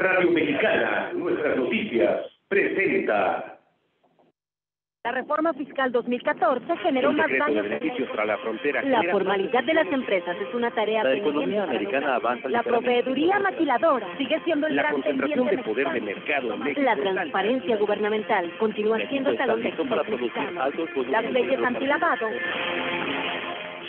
Radio Mexicana, nuestras noticias, presenta. La reforma fiscal 2014 generó más daños. la frontera. La formalidad de las empresas es una tarea La economía americana avanza. La proveeduría maquiladora sigue siendo el gran concentración de poder de mercado La transparencia gubernamental continúa siendo talón para Las leyes antilavado.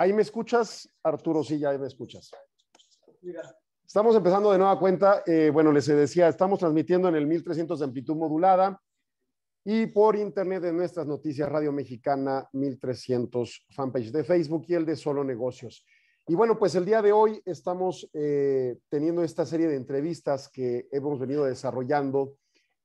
Ahí me escuchas, Arturo, sí, ya me escuchas. Estamos empezando de nueva cuenta. Eh, bueno, les decía, estamos transmitiendo en el 1300 de amplitud modulada y por internet de nuestras noticias Radio Mexicana 1300 fanpage de Facebook y el de Solo Negocios. Y bueno, pues el día de hoy estamos eh, teniendo esta serie de entrevistas que hemos venido desarrollando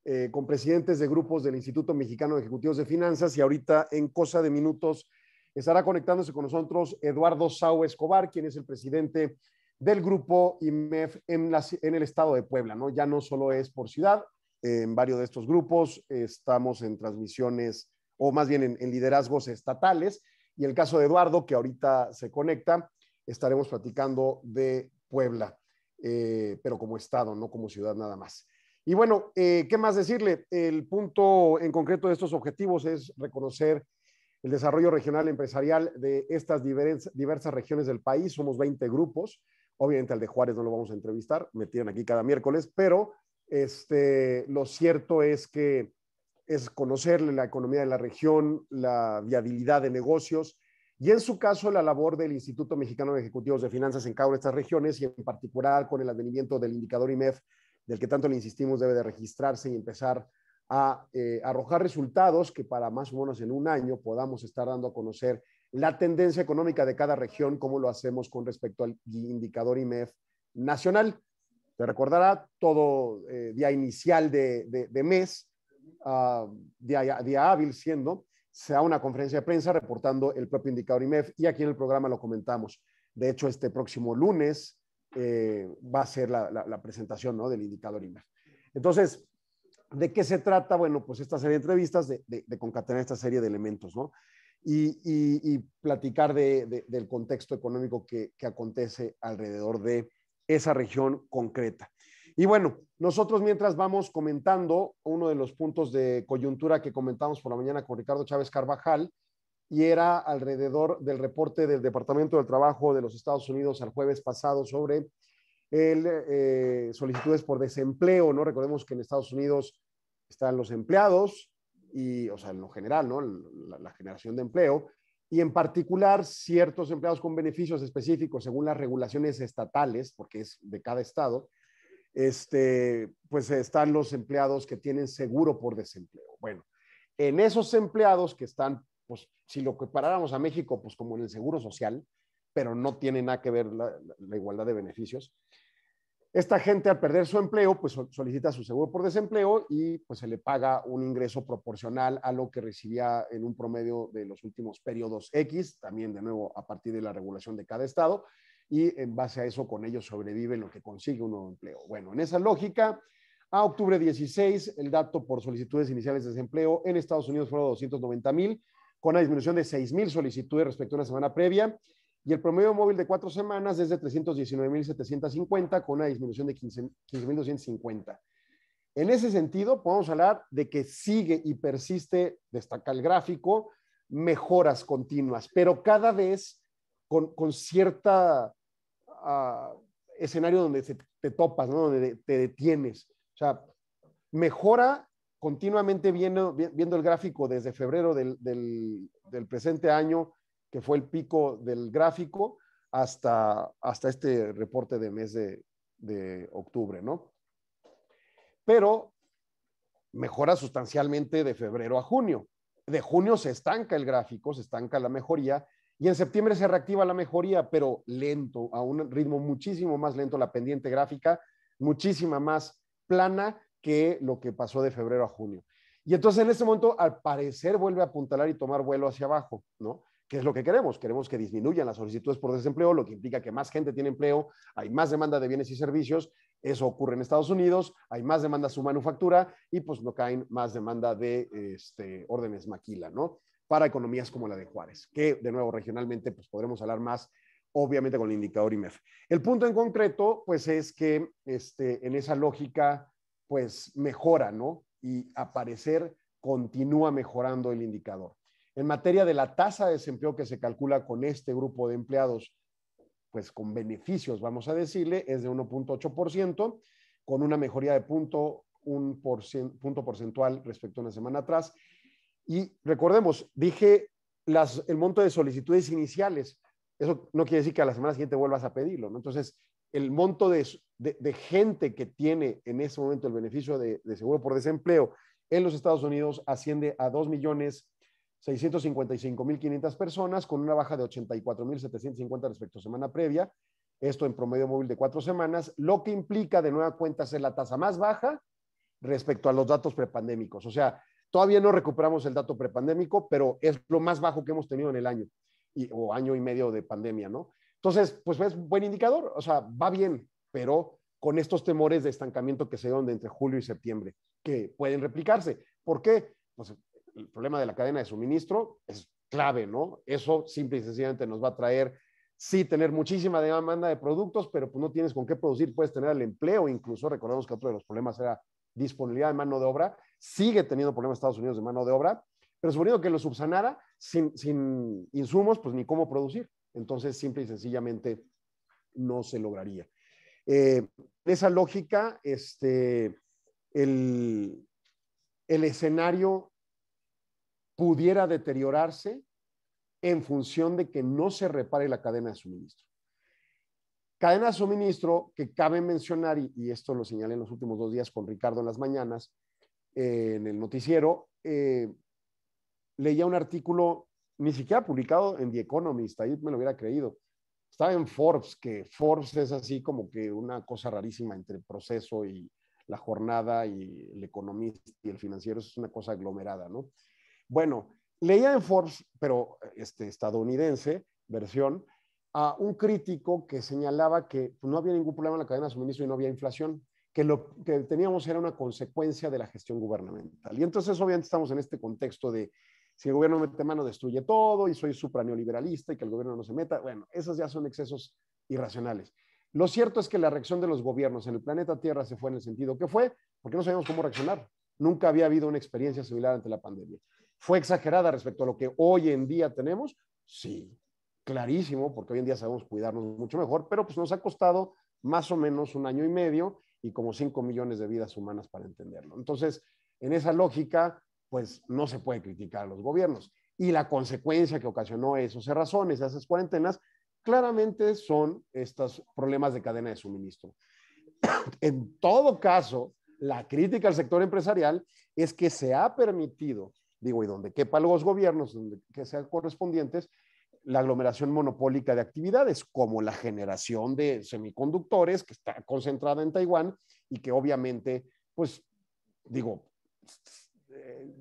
eh, con presidentes de grupos del Instituto Mexicano de Ejecutivos de Finanzas y ahorita en cosa de minutos Estará conectándose con nosotros Eduardo Sau Escobar, quien es el presidente del grupo IMEF en, el estado de Puebla, ¿no? Ya no solo es por ciudad, en varios de estos grupos estamos en transmisiones o más bien en, liderazgos estatales. Y el caso de Eduardo, que ahorita se conecta, estaremos platicando de Puebla, eh, pero como estado, no como ciudad nada más. Y bueno, eh, ¿qué más decirle? El punto en concreto de estos objetivos es reconocer el desarrollo regional empresarial de estas diversas regiones del país. Somos 20 grupos. Obviamente al de Juárez no lo vamos a entrevistar, me aquí cada miércoles, pero este, lo cierto es que es conocer la economía de la región, la viabilidad de negocios y en su caso la labor del Instituto Mexicano de Ejecutivos de Finanzas en cada una de estas regiones y en particular con el advenimiento del indicador IMEF, del que tanto le insistimos debe de registrarse y empezar a eh, arrojar resultados que para más o menos en un año podamos estar dando a conocer la tendencia económica de cada región, como lo hacemos con respecto al indicador IMEF nacional. Te recordará todo eh, día inicial de, mes, ah, día, hábil siendo, sea una conferencia de prensa reportando el propio indicador IMEF y aquí en el programa lo comentamos. De hecho, este próximo lunes eh, va a ser la, presentación ¿no? del indicador IMEF. Entonces, ¿De qué se trata? Bueno, pues esta serie de entrevistas, de, concatenar esta serie de elementos, ¿no? Y, platicar del contexto económico que, acontece alrededor de esa región concreta. Y bueno, nosotros mientras vamos comentando uno de los puntos de coyuntura que comentamos por la mañana con Ricardo Chávez Carvajal, y era alrededor del reporte del Departamento del Trabajo de los Estados Unidos el jueves pasado sobre el, eh, solicitudes por desempleo, ¿no? Recordemos que en Estados Unidos están los empleados, y, o sea, en lo general, ¿no? La, generación de empleo, y en particular ciertos empleados con beneficios específicos según las regulaciones estatales, porque es de cada estado, este, pues están los empleados que tienen seguro por desempleo. Bueno, en esos empleados que están, pues si lo comparáramos a México, pues como en el seguro social, pero no tiene nada que ver la igualdad de beneficios. Esta gente al perder su empleo, pues solicita su seguro por desempleo y pues se le paga un ingreso proporcional a lo que recibía en un promedio de los últimos periodos X, también de nuevo a partir de la regulación de cada estado, y en base a eso con ello sobrevive lo que consigue un nuevo empleo. Bueno, en esa lógica, a octubre 16, el dato por solicitudes iniciales de desempleo en Estados Unidos fueron de 290 mil, con una disminución de 6 mil solicitudes respecto a una semana previa y el promedio móvil de cuatro semanas es de 319.750 con una disminución de 15.250. En ese sentido, podemos hablar de que sigue y persiste, destaca el gráfico, mejoras continuas, pero cada vez con, con cierta ah, escenario donde te topas, ¿no? donde te detienes. O sea, mejora continuamente viendo, viendo el gráfico desde febrero del, del, del presente año que fue el pico del gráfico, hasta, hasta este reporte de mes de, octubre, ¿no? Pero mejora sustancialmente de febrero a junio. De junio se estanca el gráfico, se estanca la mejoría, y en septiembre se reactiva la mejoría, pero lento, a un ritmo muchísimo más lento, la pendiente gráfica, muchísima más plana que lo que pasó de febrero a junio. Y entonces en este momento, al parecer, vuelve a apuntalar y tomar vuelo hacia abajo, ¿no? ¿Qué es lo que queremos? Queremos que disminuyan las solicitudes por desempleo, lo que implica que más gente tiene empleo, hay más demanda de bienes y servicios, eso ocurre en Estados Unidos, hay más demanda de su manufactura y pues no caen más demanda de este, órdenes maquila, ¿no? Para economías como la de Juárez, que de nuevo regionalmente pues podremos hablar más obviamente con el indicador IMEF. El punto en concreto, pues es que este, en esa lógica, pues mejora, ¿no? Y aparecer continúa mejorando el indicador. En materia de la tasa de desempleo que se calcula con este grupo de empleados, pues con beneficios, vamos a decirle, es de 1.8%, con una mejoría de punto, un punto porcentual respecto a una semana atrás. Y recordemos, dije el monto de solicitudes iniciales. Eso no quiere decir que a la semana siguiente vuelvas a pedirlo, ¿no? Entonces, el monto de, gente que tiene en ese momento el beneficio de, de, seguro por desempleo en los Estados Unidos asciende a 2 millones 655.500 personas con una baja de 84.750 respecto a semana previa. Esto en promedio móvil de cuatro semanas, lo que implica de nueva cuenta ser la tasa más baja respecto a los datos prepandémicos. O sea, todavía no recuperamos el dato prepandémico, pero es lo más bajo que hemos tenido en el año y, o año y medio de pandemia, ¿no? Entonces, pues es un buen indicador, o sea, va bien, pero con estos temores de estancamiento que se dieron de entre julio y septiembre, que pueden replicarse. ¿Por qué? Pues el problema de la cadena de suministro es clave, ¿no? Eso simple y sencillamente nos va a traer, sí, tener muchísima demanda de productos, pero pues no tienes con qué producir, puedes tener el empleo, incluso recordemos que otro de los problemas era disponibilidad de mano de obra, sigue teniendo problemas Estados Unidos de mano de obra, pero suponiendo que lo subsanara sin, insumos, pues ni cómo producir. Entonces, simple y sencillamente no se lograría. Eh, esa lógica, este, el, el escenario pudiera deteriorarse en función de que no se repare la cadena de suministro. Cadena de suministro que cabe mencionar, y, esto lo señalé en los últimos dos días con Ricardo en las mañanas, eh, en el noticiero, eh, leía un artículo ni siquiera publicado en The Economist, ahí me lo hubiera creído. Estaba en Forbes, que Forbes es así como que una cosa rarísima entre el proceso y la jornada y el economista y el financiero, es una cosa aglomerada, ¿no? Bueno, leía en Forbes, pero este, estadounidense, versión, a un crítico que señalaba que pues, no había ningún problema en la cadena de suministro y no había inflación, que lo que teníamos era una consecuencia de la gestión gubernamental. Y entonces, obviamente, estamos en este contexto de si el gobierno mete mano, destruye todo y soy supraneoliberalista y que el gobierno no se meta. Bueno, esos ya son excesos irracionales. Lo cierto es que la reacción de los gobiernos en el planeta Tierra se fue en el sentido que fue, porque no sabíamos cómo reaccionar. Nunca había habido una experiencia similar ante la pandemia. ¿Fue exagerada respecto a lo que hoy en día tenemos? Sí, clarísimo, porque hoy en día sabemos cuidarnos mucho mejor, pero pues nos ha costado más o menos un año y medio y como 5 millones de vidas humanas para entenderlo. Entonces, en esa lógica, pues no se puede criticar a los gobiernos. Y la consecuencia que ocasionó esos razones, esas cuarentenas, claramente son estos problemas de cadena de suministro. En todo caso, la crítica al sector empresarial es que se ha permitido digo, y donde quepa los gobiernos, donde que sean correspondientes, la aglomeración monopólica de actividades, como la generación de semiconductores, que está concentrada en Taiwán y que obviamente, pues, digo,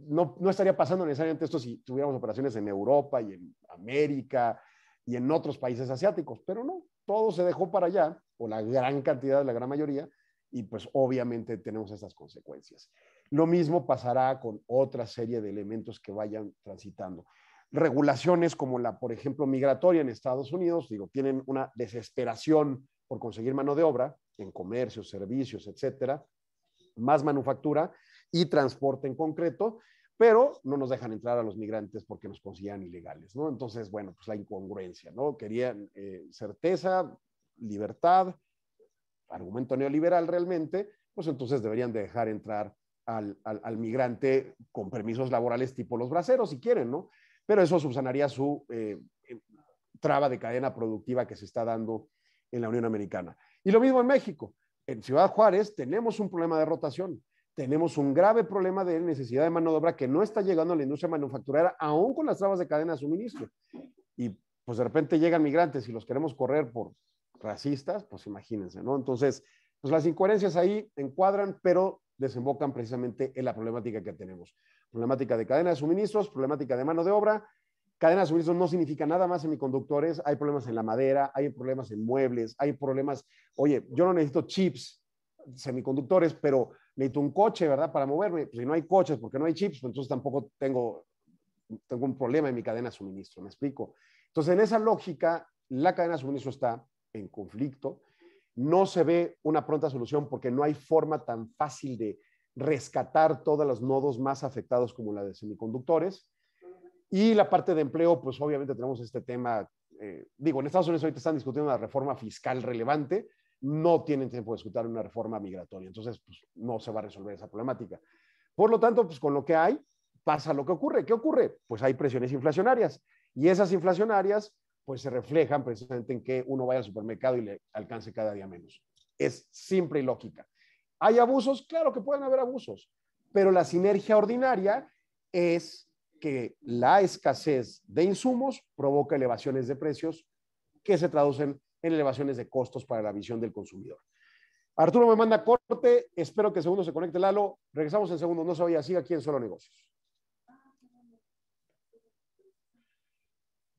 no, no estaría pasando necesariamente esto si tuviéramos operaciones en Europa y en América y en otros países asiáticos, pero no, todo se dejó para allá, o la gran cantidad, la gran mayoría, y pues obviamente tenemos esas consecuencias. Lo mismo pasará con otra serie de elementos que vayan transitando. Regulaciones como la, por ejemplo, migratoria en Estados Unidos, digo, tienen una desesperación por conseguir mano de obra en comercio servicios, etcétera, más manufactura y transporte en concreto, pero no nos dejan entrar a los migrantes porque nos consideran ilegales, ¿no? Entonces, bueno, pues la incongruencia, ¿no? Querían eh, certeza, libertad, argumento neoliberal realmente, pues entonces deberían dejar entrar al, migrante con permisos laborales tipo los braceros, si quieren, ¿no? Pero eso subsanaría su eh, eh, traba de cadena productiva que se está dando en la Unión Americana. Y lo mismo en México. En Ciudad Juárez tenemos un problema de rotación. Tenemos un grave problema de necesidad de mano de obra que no está llegando a la industria manufacturera, aún con las trabas de cadena de suministro. Y pues de repente llegan migrantes y los queremos correr por racistas, pues imagínense, ¿no? Entonces, pues las incoherencias ahí encuadran, pero desembocan precisamente en la problemática que tenemos. Problemática de cadena de suministros, problemática de mano de obra. Cadena de suministros no significa nada más semiconductores Hay problemas en la madera, hay problemas en muebles, hay problemas. Oye, yo no necesito chips, semiconductores, pero necesito un coche, ¿verdad? Para moverme. Pues si no hay coches, porque no hay chips, pues entonces tampoco tengo, tengo un problema en mi cadena de suministro. ¿Me explico? Entonces, en esa lógica, la cadena de suministro está en conflicto no se ve una pronta solución porque no hay forma tan fácil de rescatar todos los nodos más afectados como la de semiconductores. Y la parte de empleo, pues obviamente tenemos este tema, eh, digo, en Estados Unidos ahorita están discutiendo una reforma fiscal relevante, no tienen tiempo de discutir una reforma migratoria, entonces pues, no se va a resolver esa problemática. Por lo tanto, pues con lo que hay, pasa lo que ocurre. ¿Qué ocurre? Pues hay presiones inflacionarias y esas inflacionarias pues se reflejan precisamente en que uno vaya al supermercado y le alcance cada día menos. Es simple y lógica. ¿Hay abusos? Claro que pueden haber abusos, pero la sinergia ordinaria es que la escasez de insumos provoca elevaciones de precios que se traducen en elevaciones de costos para la visión del consumidor. Arturo me manda corte, espero que en segundo se conecte Lalo. Regresamos en segundo, no se vaya, siga aquí en Solo Negocios.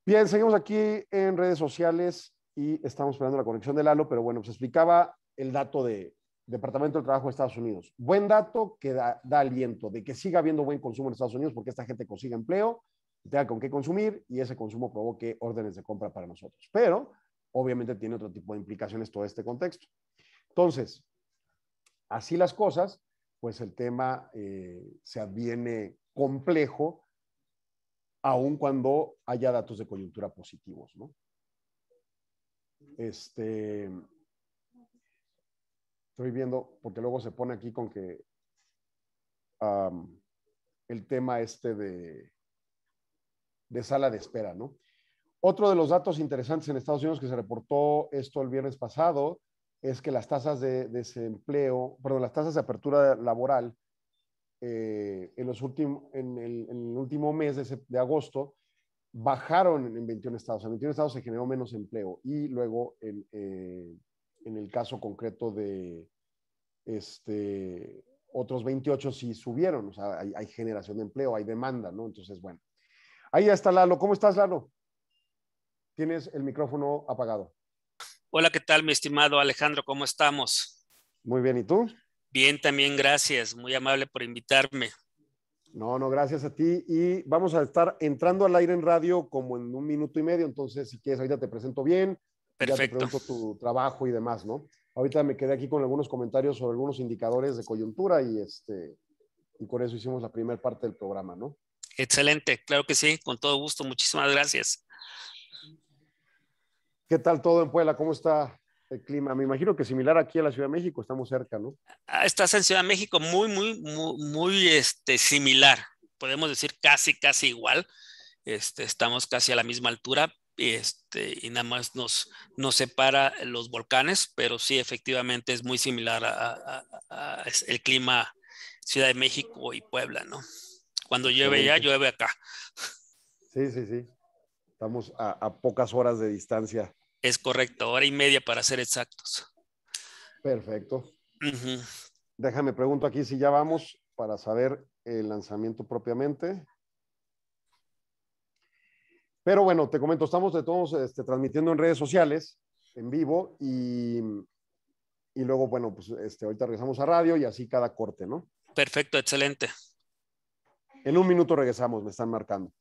Bien, seguimos aquí en redes sociales y estamos esperando la conexión del Lalo, pero bueno, se pues explicaba el dato de Departamento del Trabajo de Estados Unidos. Buen dato que da, aliento de que siga habiendo buen consumo en Estados Unidos porque esta gente consiga empleo, tenga con qué consumir y ese consumo provoque órdenes de compra para nosotros. Pero obviamente tiene otro tipo de implicaciones todo este contexto. Entonces, así las cosas, pues el tema eh, se adviene complejo aun cuando haya datos de coyuntura positivos, ¿no? Este, estoy viendo, porque luego se pone aquí con que el tema este de, de sala de espera, ¿no? Otro de los datos interesantes en Estados Unidos que se reportó esto el viernes pasado es que las tasas de desempleo, perdón, las tasas de apertura laboral eh, en, los últimos en, el, último mes de, agosto bajaron en 21 estados. En 21 estados se generó menos empleo y luego en, eh, el caso concreto de este, otros 28 sí subieron. O sea, hay, generación de empleo, hay demanda, ¿no? Entonces, bueno. Ahí ya está Lalo. ¿Cómo estás, Lalo? Tienes el micrófono apagado. Hola, ¿qué tal, mi estimado Alejandro? ¿Cómo estamos? Muy bien, ¿y tú? Bien, también gracias. Muy amable por invitarme. No, no, gracias a ti. Y vamos a estar entrando al aire en radio como en un minuto y medio. Entonces, si quieres, ahorita te presento bien. Perfecto. Ya te presento tu trabajo y demás, ¿no? Ahorita me quedé aquí con algunos comentarios sobre algunos indicadores de coyuntura y este y con eso hicimos la primera parte del programa, ¿no? Excelente, claro que sí, con todo gusto. Muchísimas gracias. ¿Qué tal todo en Puebla? ¿Cómo está el clima, me imagino que similar aquí a la Ciudad de México, estamos cerca, ¿no? Ah, estás en Ciudad de México muy, muy, muy, este, similar, podemos decir casi, casi igual. Este, estamos casi a la misma altura este, y nada más nos, nos separa los volcanes, pero sí, efectivamente es muy similar a, el clima Ciudad de México y Puebla, ¿no? Cuando llueve ya, llueve acá. Sí, sí, sí. Estamos a pocas horas de distancia es correcto, hora y media para ser exactos. Perfecto. Déjame pregunto aquí si ya vamos para saber el lanzamiento propiamente. Pero bueno, te comento, estamos de todos este, transmitiendo en redes sociales, en vivo, y, y luego, bueno, pues este, ahorita regresamos a radio y así cada corte, ¿no? Perfecto, excelente. En un minuto regresamos, me están marcando.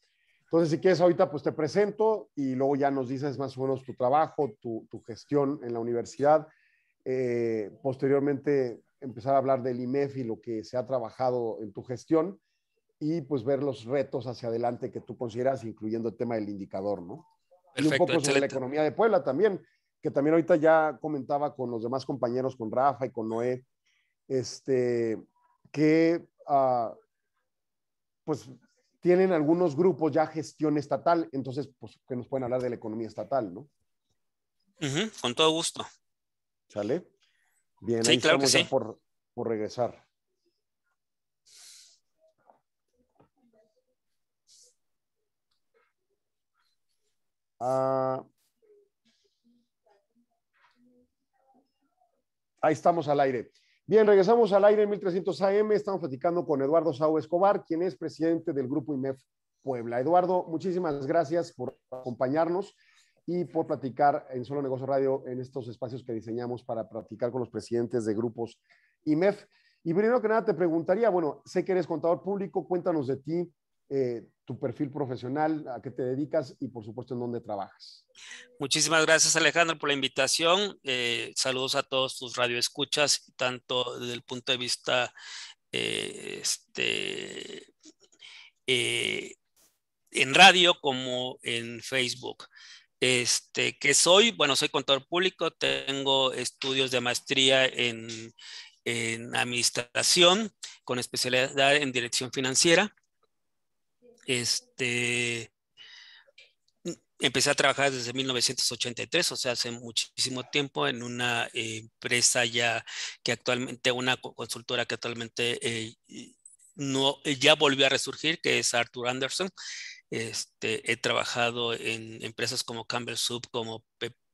Entonces, si quieres, ahorita pues te presento y luego ya nos dices más o menos tu trabajo, tu, gestión en la universidad. Eh, posteriormente, empezar a hablar del IMEF y lo que se ha trabajado en tu gestión y pues ver los retos hacia adelante que tú consideras, incluyendo el tema del indicador, ¿no? y un poco sobre la economía de Puebla también, que también ahorita ya comentaba con los demás compañeros, con Rafa y con Noé, este, que ah, pues tienen algunos grupos ya gestión estatal, entonces, pues, que nos pueden hablar de la economía estatal, ¿no? con todo gusto. ¿Sale? Bien, ahí por, por regresar. Ah. ahí estamos al aire. Bien, regresamos al aire en 1300 AM. Estamos platicando con Eduardo Saúl Escobar, quien es presidente del Grupo IMEF Puebla. Eduardo, muchísimas gracias por acompañarnos y por platicar en Solo Negocio Radio en estos espacios que diseñamos para platicar con los presidentes de grupos IMEF. Y primero que nada te preguntaría, bueno, sé que eres contador público, cuéntanos de ti, eh, tu perfil profesional, a qué te dedicas y por supuesto en dónde trabajas. Muchísimas gracias Alejandro por la invitación. Eh, saludos a todos tus radioescuchas, tanto desde el punto de vista eh, este, en radio como en Facebook. Este, ¿Qué soy? Bueno, soy contador público, tengo estudios de maestría en administración con especialidad en dirección financiera. Este, empecé a trabajar desde 1983, o sea, hace muchísimo tiempo en una empresa ya que actualmente, una consultora que actualmente eh, no, ya volvió a resurgir, que es Arthur Anderson. Este, he trabajado en empresas como Campbell Soup, como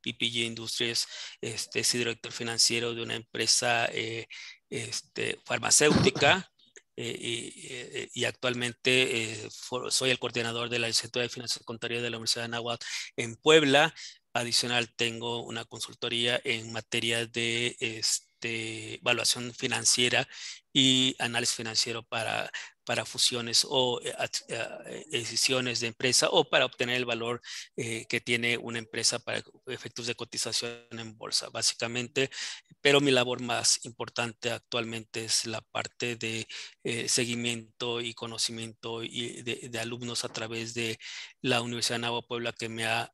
PPG Industries, este, he director financiero de una empresa eh, este, farmacéutica. Eh, eh, y, actualmente eh, soy el coordinador de la licenciatura de Finanzas Contables de la Universidad de Nahuatl en Puebla. Adicional, tengo una consultoría en materia de este, evaluación financiera y análisis financiero para para fusiones o eh, eh, decisiones de empresa o para obtener el valor eh, que tiene una empresa para efectos de cotización en bolsa, básicamente. Pero mi labor más importante actualmente es la parte de seguimiento y conocimiento y de, alumnos a través de la Universidad de Nava Puebla que me ha,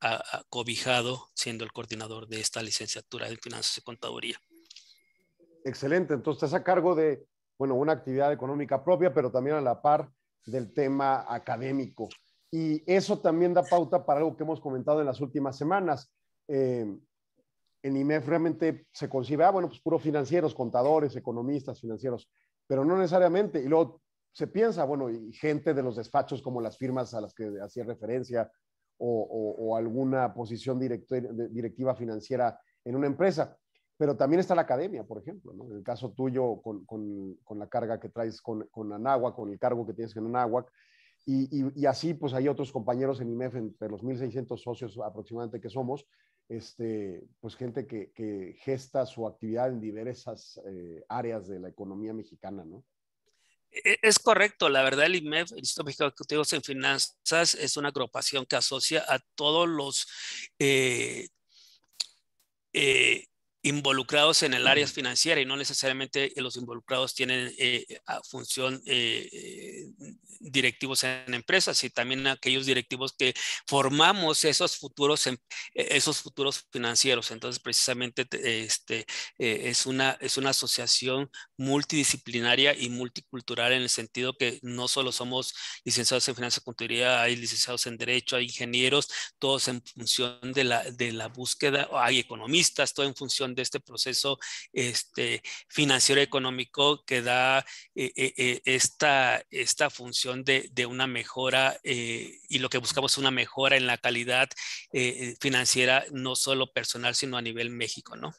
cobijado siendo el coordinador de esta licenciatura en finanzas y contaduría. Excelente, entonces estás a cargo de bueno, una actividad económica propia, pero también a la par del tema académico. Y eso también da pauta para algo que hemos comentado en las últimas semanas. Eh, en IMEF realmente se concibe, ah, bueno, pues puro financieros, contadores, economistas, financieros, pero no necesariamente. Y luego se piensa, bueno, y gente de los despachos como las firmas a las que hacía referencia o alguna posición directiva financiera en una empresa. Pero también está la academia, por ejemplo, ¿no? En el caso tuyo, con, la carga que traes con, con, Anáhuac, con el cargo que tienes en Anáhuac, y, así, pues hay otros compañeros en IMEF, entre los 1.600 socios aproximadamente que somos, este, pues gente que, gesta su actividad en diversas eh, áreas de la economía mexicana, ¿no? E, e, es correcto, la verdad el IMEF, el Instituto Mexicano de Ejecutivos en Finanzas, es una agrupación que asocia a todos los eh, eh, involucrados en el área financiera y no necesariamente los involucrados tienen eh, eh, función eh, directivos en empresas y también aquellos directivos que formamos esos futuros em, e, esos futuros financieros entonces precisamente este es una es una asociación multidisciplinaria y multicultural en el sentido que no solo somos licenciados en finanzas contabilidad hay licenciados en derecho hay ingenieros todos en función de la de la búsqueda hay economistas todo en función de este proceso este, financiero económico que da eh, eh, eh, esta, esta función de, una mejora y lo que buscamos es una mejora en la calidad financiera, no solo personal, sino a nivel México, ¿no?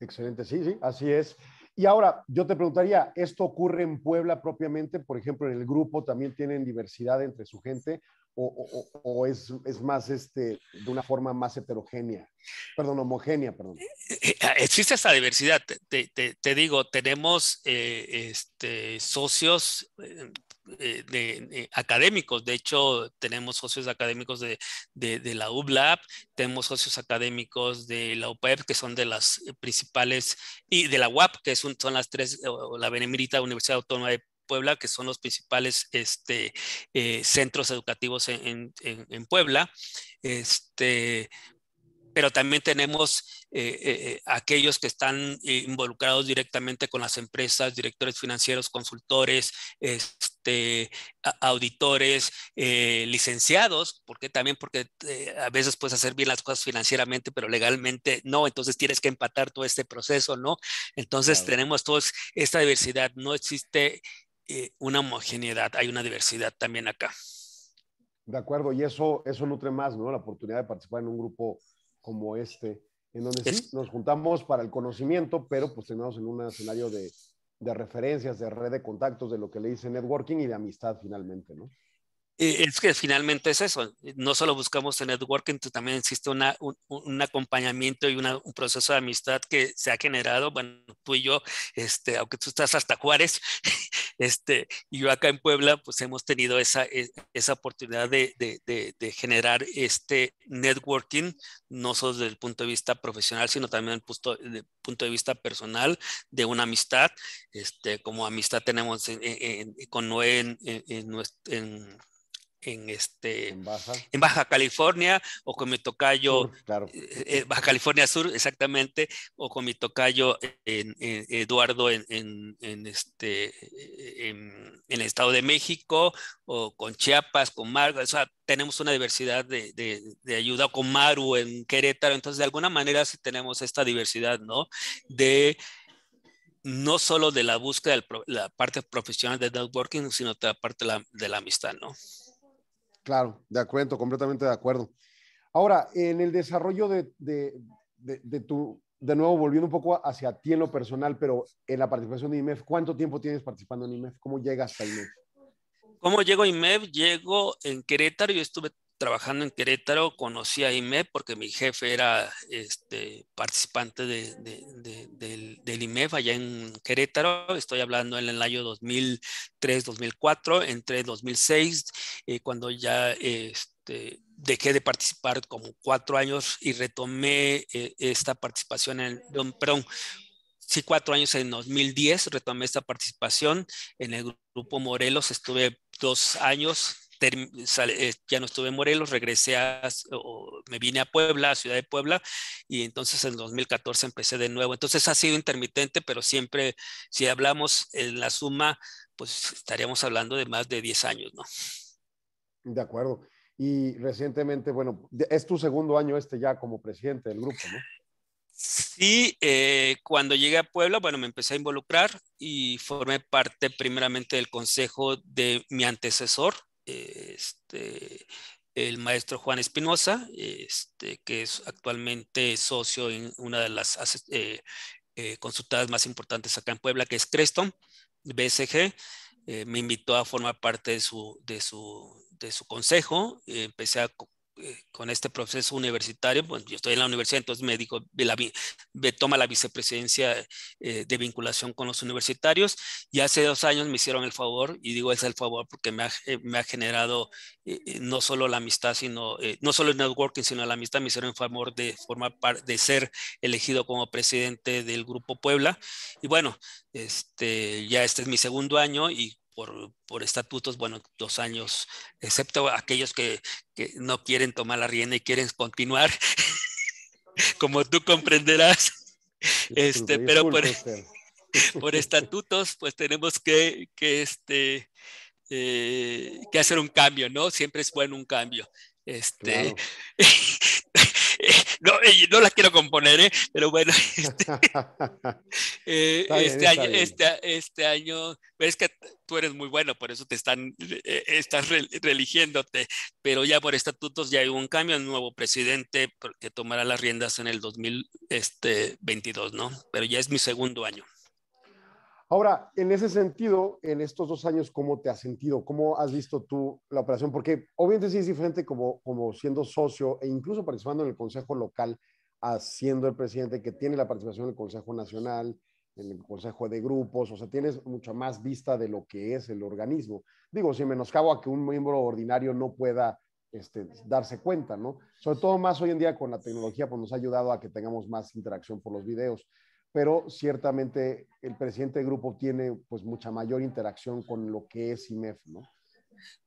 Excelente, sí, sí, así es. Y ahora, yo te preguntaría, ¿esto ocurre en Puebla propiamente? Por ejemplo, en el grupo también tienen diversidad entre su gente o, es, más este, de una forma más heterogénea? Perdón, homogénea, perdón. Eh, eh, eh, existe esta diversidad. Te, digo, tenemos este, socios académicos. De hecho, tenemos socios académicos de, de, la UBLAP, tenemos socios académicos de la UPEP, e que son de las principales, y de la UAP, que son, las tres, la Benemirita Universidad Autónoma de Puebla, que son los principales este, eh, centros educativos en, Puebla. Este, pero también tenemos eh, eh, aquellos que están involucrados directamente con las empresas, directores financieros, consultores, este, auditores, licenciados, porque también porque a veces puedes hacer bien las cosas financieramente, pero legalmente no, entonces tienes que empatar todo este proceso, ¿no? Entonces tenemos toda esta diversidad, no existe eh, una homogeneidad, hay una diversidad también acá. De acuerdo, y eso, eso nutre más, ¿no? La oportunidad de participar en un grupo como este, en donde nos juntamos para el conocimiento, pero pues tenemos en un escenario de, de referencias, de red de contactos, de lo que le dice networking y de amistad finalmente, ¿no? Eh, es que finalmente es eso, eh, no solo buscamos el networking, también existe una, un, acompañamiento y un proceso de amistad que se ha generado, bueno, tú y yo, este, aunque tú estás hasta Juárez, este, y yo acá en Puebla, pues hemos tenido esa, e, esa oportunidad de, de, de, generar este networking, no solo desde el punto de vista profesional, sino también desde el punto, de vista personal, de una amistad, este, como amistad tenemos con Noé en en este en Baja, California o con mi tocayo eh, eh, Baja California Sur exactamente o con mi tocayo en, Eduardo en, en este en, el Estado de México o con Chiapas con Margo, o sea, tenemos una diversidad de, ayuda con Maru en Querétaro entonces de alguna manera sí tenemos esta diversidad no de no solo de la búsqueda de la parte profesional de networking, sino de la parte de la amistad, ¿no? Claro, de acuerdo, completamente de acuerdo. Ahora, en el desarrollo de, de, de, tu, de nuevo, volviendo un poco hacia ti en lo personal, pero en la participación de IMEF, ¿cuánto tiempo tienes participando en IMEF? ¿Cómo llegas a IMEF? ¿Cómo llego a IMEF? Llego en Querétaro, y estuve trabajando en Querétaro conocí a IMEF porque mi jefe era este, participante de, del, IMEF allá en Querétaro. Estoy hablando en el año 2003-2004, entre 2006, eh, cuando ya este, dejé de participar como cuatro años y retomé eh, esta participación en perdón, sí, cuatro años en 2010 retomé esta participación en el grupo Morelos, estuve dos años eh, ya no estuve en Morelos, regresé a, me vine a Puebla, a Ciudad de Puebla, y entonces en 2014 empecé de nuevo. Entonces ha sido intermitente, pero siempre, si hablamos en la suma, pues estaríamos hablando de más de 10 años, ¿no? De acuerdo. Y recientemente, bueno, es tu segundo año este ya como presidente del grupo, ¿no? Sí, eh, cuando llegué a Puebla, bueno, me empecé a involucrar y formé parte primeramente del consejo de mi antecesor, este, el maestro Juan Espinosa, este, que es actualmente socio en una de las eh, eh, consultadas más importantes acá en Puebla, que es Creston, BSG. Eh, me invitó a formar parte de su, de de su consejo. empecé a eh, con este proceso universitario, pues yo estoy en la universidad, entonces me dijo, la, me toma la vicepresidencia eh, de vinculación con los universitarios y hace dos años me hicieron el favor, y digo es el favor porque me ha, eh, generado no solo la amistad, sino, no solo el networking, sino la amistad, me hicieron el favor de formar de ser elegido como presidente del Grupo Puebla. Y bueno, este, ya este es mi segundo año y por, por estatutos, bueno, dos años, excepto aquellos que, no quieren tomar la rienda y quieren continuar, como tú comprenderás. este, pero por, por, estatutos, pues tenemos que, que este, eh, que hacer un cambio, ¿no? Siempre es bueno un cambio. Este, no, no, la quiero componer, ¿eh? pero bueno, este, eh, este año, este, este, año, pero que tú eres muy bueno, por eso te están, eh, estás religiéndote, pero ya por estatutos ya hay un cambio, un nuevo presidente que tomará las riendas en el 2022, este, ¿no? Pero ya es mi segundo año. Ahora, en ese sentido, en estos dos años, ¿cómo te has sentido? ¿Cómo has visto tú la operación? Porque obviamente sí es diferente como, como siendo socio e incluso participando en el Consejo Local, haciendo el presidente que tiene la participación en el Consejo Nacional, en el Consejo de Grupos, o sea, tienes mucha más vista de lo que es el organismo. Digo, si menoscabo a que un miembro ordinario no pueda este, darse cuenta, ¿no? Sobre todo más hoy en día con la tecnología, pues nos ha ayudado a que tengamos más interacción por los videos pero ciertamente el presidente del grupo tiene pues mucha mayor interacción con lo que es IMEF, ¿no?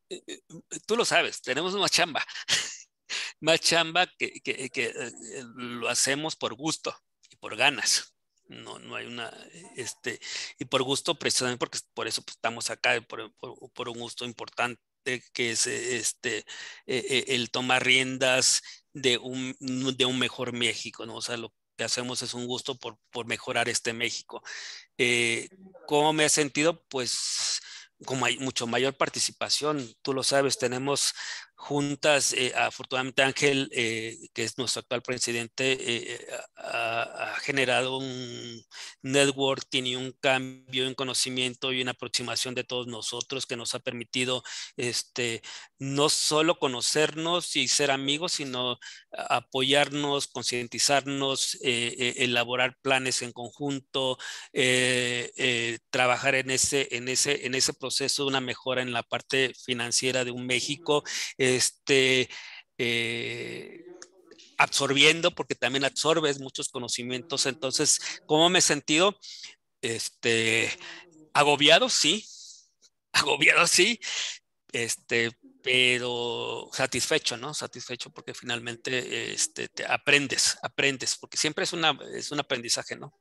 Eh, eh, tú lo sabes, tenemos una chamba, más chamba que, que, que eh, lo hacemos por gusto y por ganas. No, no hay una, este, y por gusto precisamente porque por eso pues, estamos acá, por, por, un gusto importante que es este, el tomar riendas de un, de un mejor México, ¿no? O sea, lo, que hacemos es un gusto por, mejorar este México. Eh, ¿Cómo me he sentido? Pues como hay mucho mayor participación. Tú lo sabes, tenemos juntas, eh, afortunadamente Ángel, eh, que es nuestro actual presidente, eh, ha, generado un networking y un cambio en conocimiento y una aproximación de todos nosotros que nos ha permitido este, no solo conocernos y ser amigos, sino apoyarnos, concientizarnos, elaborar planes en conjunto, trabajar en ese, en, ese, en ese proceso de una mejora en la parte financiera de un México. Este, eh, absorbiendo, porque también absorbes muchos conocimientos. Entonces, ¿cómo me he sentido? Este, agobiado, sí, agobiado, sí, este, pero satisfecho, ¿no? Satisfecho porque finalmente este, te aprendes, aprendes, porque siempre es, una, es un aprendizaje, ¿no?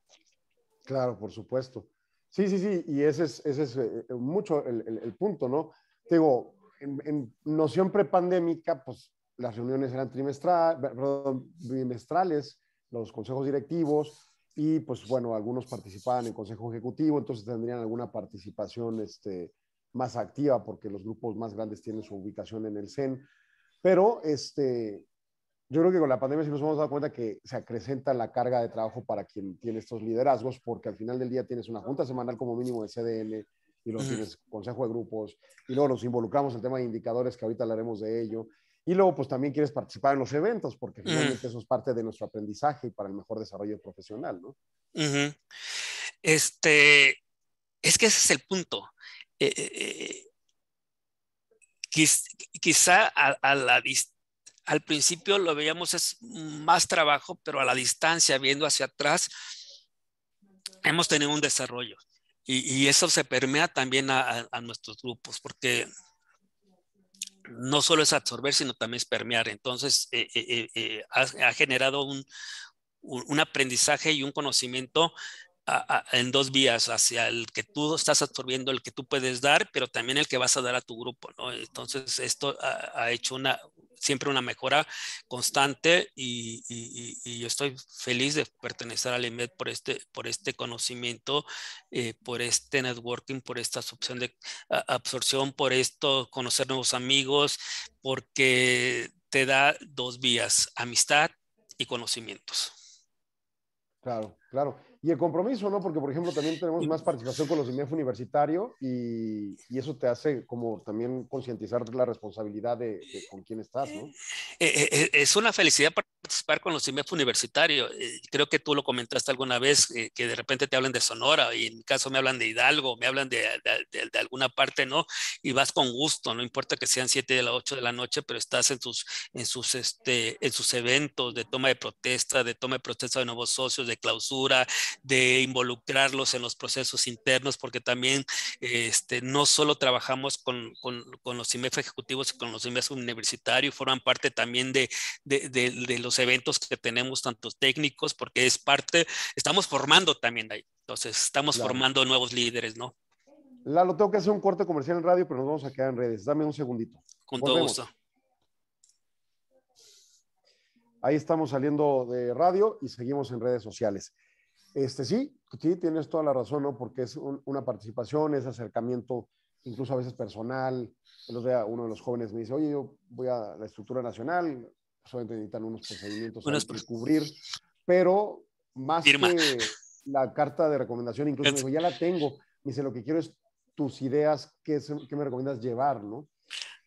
Claro, por supuesto. Sí, sí, sí, y ese es, ese es eh, eh, mucho el, punto, ¿no? digo, en, en noción prepandémica, pues las reuniones eran trimestrales, los consejos directivos, y pues bueno, algunos participaban en consejo ejecutivo, entonces tendrían alguna participación este, más activa porque los grupos más grandes tienen su ubicación en el CEN, pero este, yo creo que con la pandemia sí nos hemos dado cuenta que se acrecenta la carga de trabajo para quien tiene estos liderazgos porque al final del día tienes una junta semanal como mínimo de CDN, y luego tienes consejo de grupos, y luego nos involucramos en el tema de indicadores, que ahorita hablaremos de ello, y luego pues también quieres participar en los eventos, porque finalmente eso es parte de nuestro aprendizaje y para el mejor desarrollo profesional, ¿no? Este, es que ese es el punto. Eh, eh, eh, quizá a, la al principio lo veíamos es más trabajo, pero a la distancia, viendo hacia atrás, hemos tenido un desarrollo. Y, eso se permea también a, nuestros grupos, porque no solo es absorber, sino también es permear. Entonces, eh, eh, eh, ha, generado un aprendizaje y un conocimiento en dos vías, hacia el que tú estás absorbiendo, el que tú puedes dar, pero también el que vas a dar a tu grupo, Entonces, esto ha, hecho una, siempre una mejora constante y, yo estoy feliz de pertenecer al IMED por este, por este conocimiento, eh, por este networking, por esta opción de, absorción, por esto, conocer nuevos amigos, porque te da dos vías, amistad y conocimientos. Claro, claro. Y el compromiso, ¿no? Porque, por ejemplo, también tenemos más participación con los IMEF universitario y, y, eso te hace como también concientizar la responsabilidad de, con quién estás, ¿no? Eh, eh, eh, es una felicidad participar con los IMEF universitario. Creo que tú lo comentaste alguna vez, que de repente te hablan de Sonora y en mi caso me hablan de Hidalgo, me hablan de, de, alguna parte, ¿no? Y vas con gusto, no importa que sean 7 de la 8 de la noche, pero estás en sus, en, sus, este, en sus eventos de toma de protesta, de toma de protesta de nuevos socios, de clausura, de involucrarlos en los procesos internos, porque también este, no solo trabajamos con, los IMEF ejecutivos y con los IMEF universitarios, forman parte también de, los eventos que tenemos, tantos técnicos, porque es parte, estamos formando también ahí. Entonces, estamos formando nuevos líderes, ¿no? Lalo, tengo que hacer un corte comercial en radio, pero nos vamos a quedar en redes. Dame un segundito. Con todo gusto. Ahí estamos saliendo de radio y seguimos en redes sociales. Este, sí, sí, tienes toda la razón, ¿no? Porque es una participación, es acercamiento, incluso a veces personal. uno de los jóvenes me dice, oye, yo voy a la estructura nacional, solamente necesitan unos procedimientos para descubrir, pero más que la carta de recomendación, incluso me dijo, ya la tengo. Me dice, lo que quiero es tus ideas, ¿qué, qué me recomiendas llevar, no?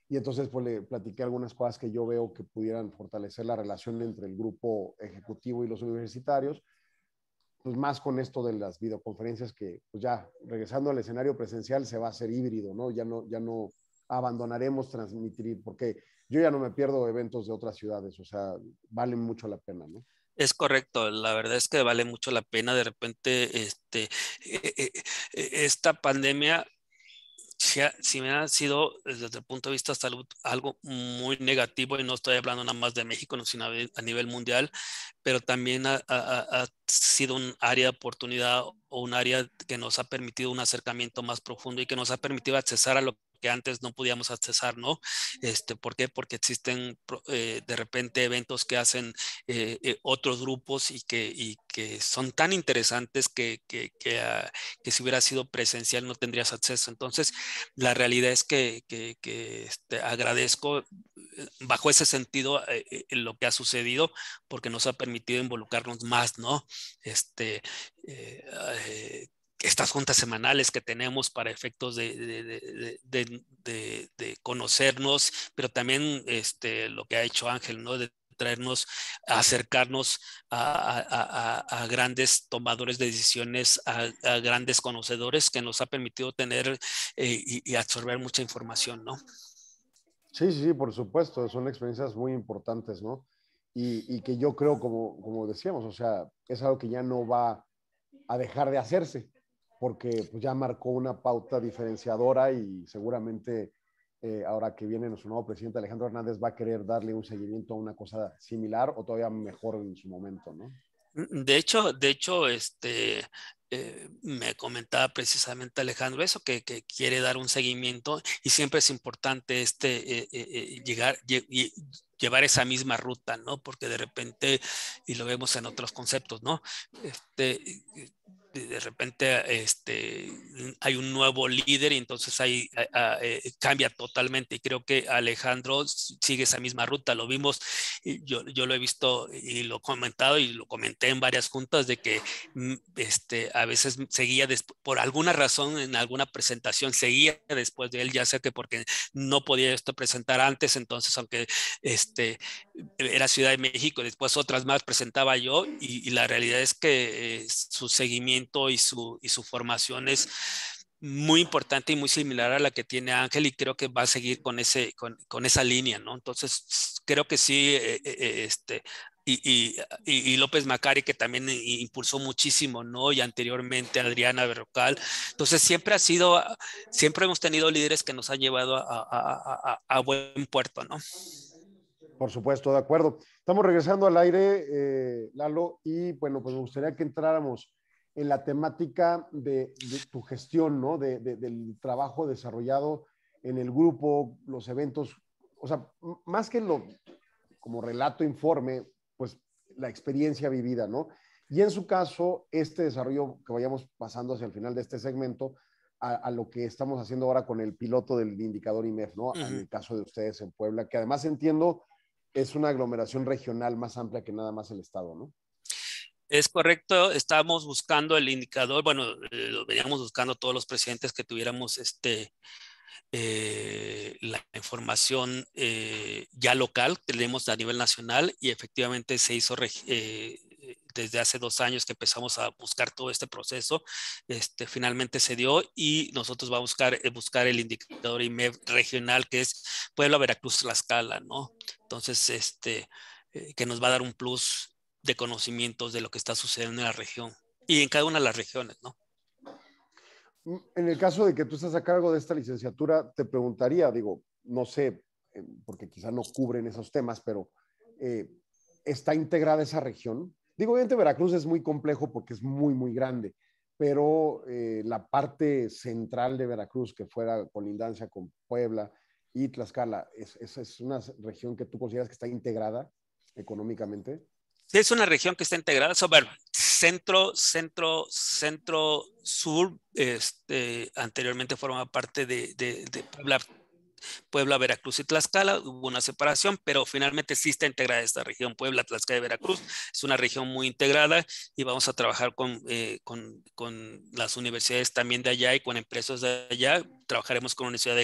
Y entonces pues, le platiqué algunas cosas que yo veo que pudieran fortalecer la relación entre el grupo ejecutivo y los universitarios pues más con esto de las videoconferencias que pues ya regresando al escenario presencial se va a hacer híbrido, ¿no? Ya no, ya no abandonaremos transmitir, porque yo ya no me pierdo eventos de otras ciudades, o sea, vale mucho la pena, ¿no? Es correcto, la verdad es que vale mucho la pena. De repente, este, e, e, e, esta pandemia si, me ha sido desde el punto de vista salud algo muy negativo y no estoy hablando nada más de México, sino a nivel mundial, pero también ha, sido un área de oportunidad o un área que nos ha permitido un acercamiento más profundo y que nos ha permitido accesar a lo que antes no podíamos accesar, ¿no? Este, ¿Por qué? Porque existen eh, de repente eventos que hacen eh, eh, otros grupos y que, son tan interesantes que, ah, que, si hubiera sido presencial no tendrías acceso. Entonces, la realidad es que, este, agradezco bajo ese sentido lo que ha sucedido porque nos ha permitido involucrarnos más, ¿no? Este, estas juntas semanales que tenemos para efectos de, conocernos, pero también este, lo que ha hecho Ángel, ¿no? De traernos, acercarnos a, a, grandes tomadores de decisiones, a, grandes conocedores que nos ha permitido tener eh, y, absorber mucha información, ¿no? Sí, sí, por supuesto, son experiencias muy importantes, ¿no? Y, y que yo creo, como, como decíamos, o sea, es algo que ya no va a dejar de hacerse porque pues, ya marcó una pauta diferenciadora y seguramente eh, ahora que viene nuestro nuevo presidente Alejandro Hernández va a querer darle un seguimiento a una cosa similar o todavía mejor en su momento, ¿no? Mm, de hecho, de hecho, este, eh, me comentaba precisamente Alejandro eso, que, quiere dar un seguimiento y siempre es importante este, eh, llegar, llevar esa misma ruta, ¿no? Porque de repente, y lo vemos en otros conceptos, ¿no? Este, de repente este, hay un nuevo líder y entonces ahí eh, cambia totalmente. Y creo que Alejandro sigue esa misma ruta. Lo vimos, yo, yo lo he visto y lo he comentado y lo comenté en varias juntas de que mm, este, a veces seguía por alguna razón en alguna presentación, seguía después de él, ya sé que porque no podía esto presentar antes, entonces aunque este, era Ciudad de México, después otras más presentaba yo y, la realidad es que eh, su seguimiento y su, y su formación es muy importante y muy similar a la que tiene Ángel y creo que va a seguir con, ese, con, con esa línea, ¿no? Entonces, creo que sí, eh, eh, este, y, y, López Macari, que también impulsó muchísimo, ¿no? Y anteriormente Adriana Berrocal. Entonces, siempre ha sido, siempre hemos tenido líderes que nos han llevado a, a, buen puerto, ¿no? Por supuesto, de acuerdo. Estamos regresando al aire, eh, Lalo, y bueno, pues me gustaría que entráramos en la temática de, tu gestión, ¿no? del trabajo desarrollado en el grupo, los eventos, o sea, más que lo como relato, informe, pues la experiencia vivida, ¿no? Y en su caso, este desarrollo que vayamos pasando hacia el final de este segmento, a, lo que estamos haciendo ahora con el piloto del indicador IMEF, ¿no? En el caso de ustedes en Puebla, que además entiendo es una aglomeración regional más amplia que nada más el Estado, ¿no? Es correcto, estábamos buscando el indicador, bueno, eh, lo veníamos buscando todos los presidentes que tuviéramos este, eh, la información eh, ya local, tenemos a nivel nacional y efectivamente se hizo desde hace dos años que empezamos a buscar todo este proceso, este, finalmente se dio y nosotros vamos a buscar, buscar el indicador IMEV regional que es Puebla, Veracruz, Tlaxcala, ¿no? Entonces, este, que nos va a dar un plus de conocimientos de lo que está sucediendo en la región y en cada una de las regiones, ¿no? Mm, en el caso de que tú estás a cargo de esta licenciatura, te preguntaría, digo, no sé, eh, porque quizá no cubren esos temas, pero eh, ¿está integrada esa región? Digo, obviamente Veracruz es muy complejo porque es muy, muy grande, pero eh, la parte central de Veracruz, que fuera con colindancia con Puebla y Tlaxcala, es, es una región que tú consideras que está integrada económicamente? Es una región que está integrada sobre centro, centro, centro, sur. Este, anteriormente formaba parte de, de Puebla Puebla, Veracruz y Tlaxcala. Hubo una separación, pero finalmente sí está integrada esta región. Puebla, Tlaxcala y Veracruz es una región muy integrada y vamos a trabajar con, eh, las universidades también de allá y con empresas de allá. Trabajaremos con la Universidad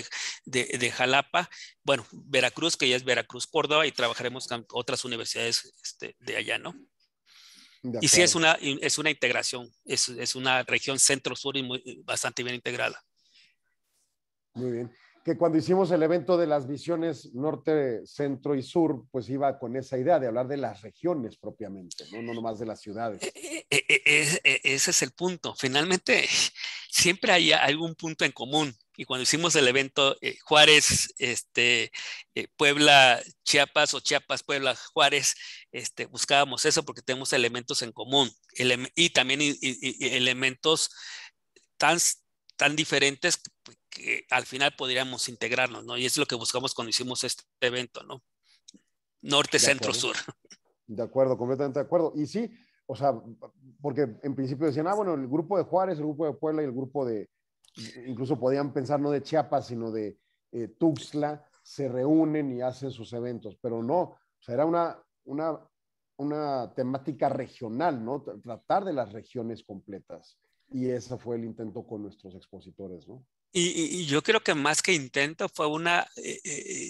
de, de, Jalapa, bueno, Veracruz, que ya es Veracruz, Córdoba, y trabajaremos con otras universidades este, de allá, ¿no? y sí, es una, integración, es, una región centro-sur y muy, bastante bien integrada. Muy bien que cuando hicimos el evento de las visiones norte, centro y sur, pues iba con esa idea de hablar de las regiones propiamente, no, no nomás de las ciudades. E, e, e, ese es el punto. Finalmente, siempre hay algún punto en común. Y cuando hicimos el evento eh, Juárez, este, eh, Puebla, Chiapas o Chiapas, Puebla, Juárez, este, buscábamos eso porque tenemos elementos en común y también elementos tan, tan diferentes al final podríamos integrarnos, ¿no? Y es lo que buscamos cuando hicimos este evento, ¿no? Norte, centro, sur. De acuerdo, completamente de acuerdo. Y sí, o sea, porque en principio decían, ah, bueno, el grupo de Juárez, el grupo de Puebla y el grupo de, incluso podían pensar no de Chiapas, sino de eh, Tuxtla, se reúnen y hacen sus eventos, pero no, o sea, era una, una, una temática regional, ¿no? Tratar de las regiones completas. Y ese fue el intento con nuestros expositores, ¿no? Y, yo creo que más que intento fue una, eh, eh,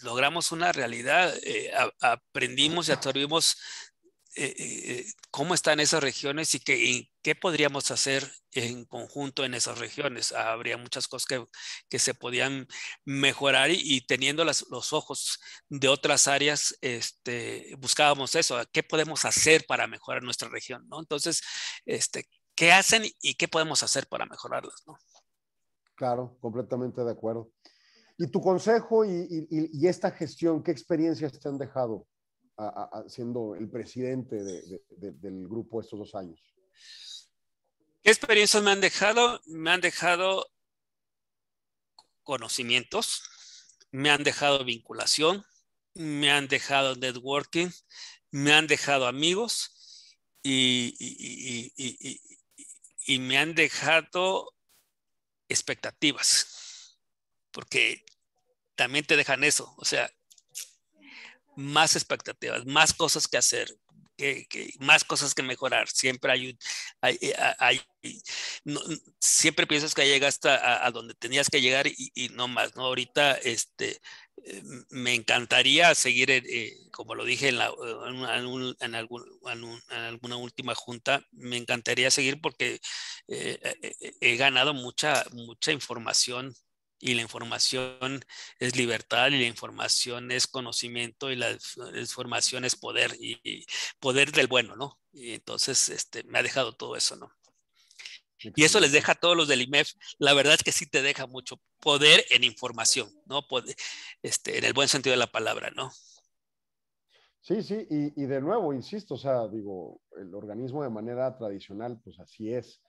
logramos una realidad, eh, aprendimos y absorbimos cómo están esas regiones y, que, qué podríamos hacer en conjunto en esas regiones. Habría muchas cosas que, se podían mejorar y, teniendo los ojos de otras áreas, este, buscábamos eso, qué podemos hacer para mejorar nuestra región, ¿no? Entonces, este, ¿qué hacen y qué podemos hacer para mejorarlas, ¿no? Claro, completamente de acuerdo. ¿Y tu consejo y, esta gestión, qué experiencias te han dejado siendo el presidente del grupo estos dos años? ¿Qué experiencias me han dejado? Me han dejado conocimientos, me han dejado vinculación, me han dejado networking, me han dejado amigos y me han dejado expectativas, porque también te dejan eso, o sea, más expectativas, más cosas que hacer, que, más cosas que mejorar. Siempre hay, eh, siempre piensas que llegaste a, donde tenías que llegar y, y no más, ¿no? Ahorita, este, eh, me encantaría seguir, eh, eh, como lo dije en, alguna última junta, me encantaría seguir porque he ganado mucha, mucha información y la información es libertad y la información es conocimiento y la, información es poder y, poder del bueno, ¿no? Y entonces este, me ha dejado todo eso, ¿no? Y eso les deja a todos los del IMEF, la verdad es que sí te deja mucho poder en información, ¿no? este, en el buen sentido de la palabra, ¿no? Sí, sí, y, y, de nuevo, insisto, o sea, digo, el organismo de manera tradicional, pues así es,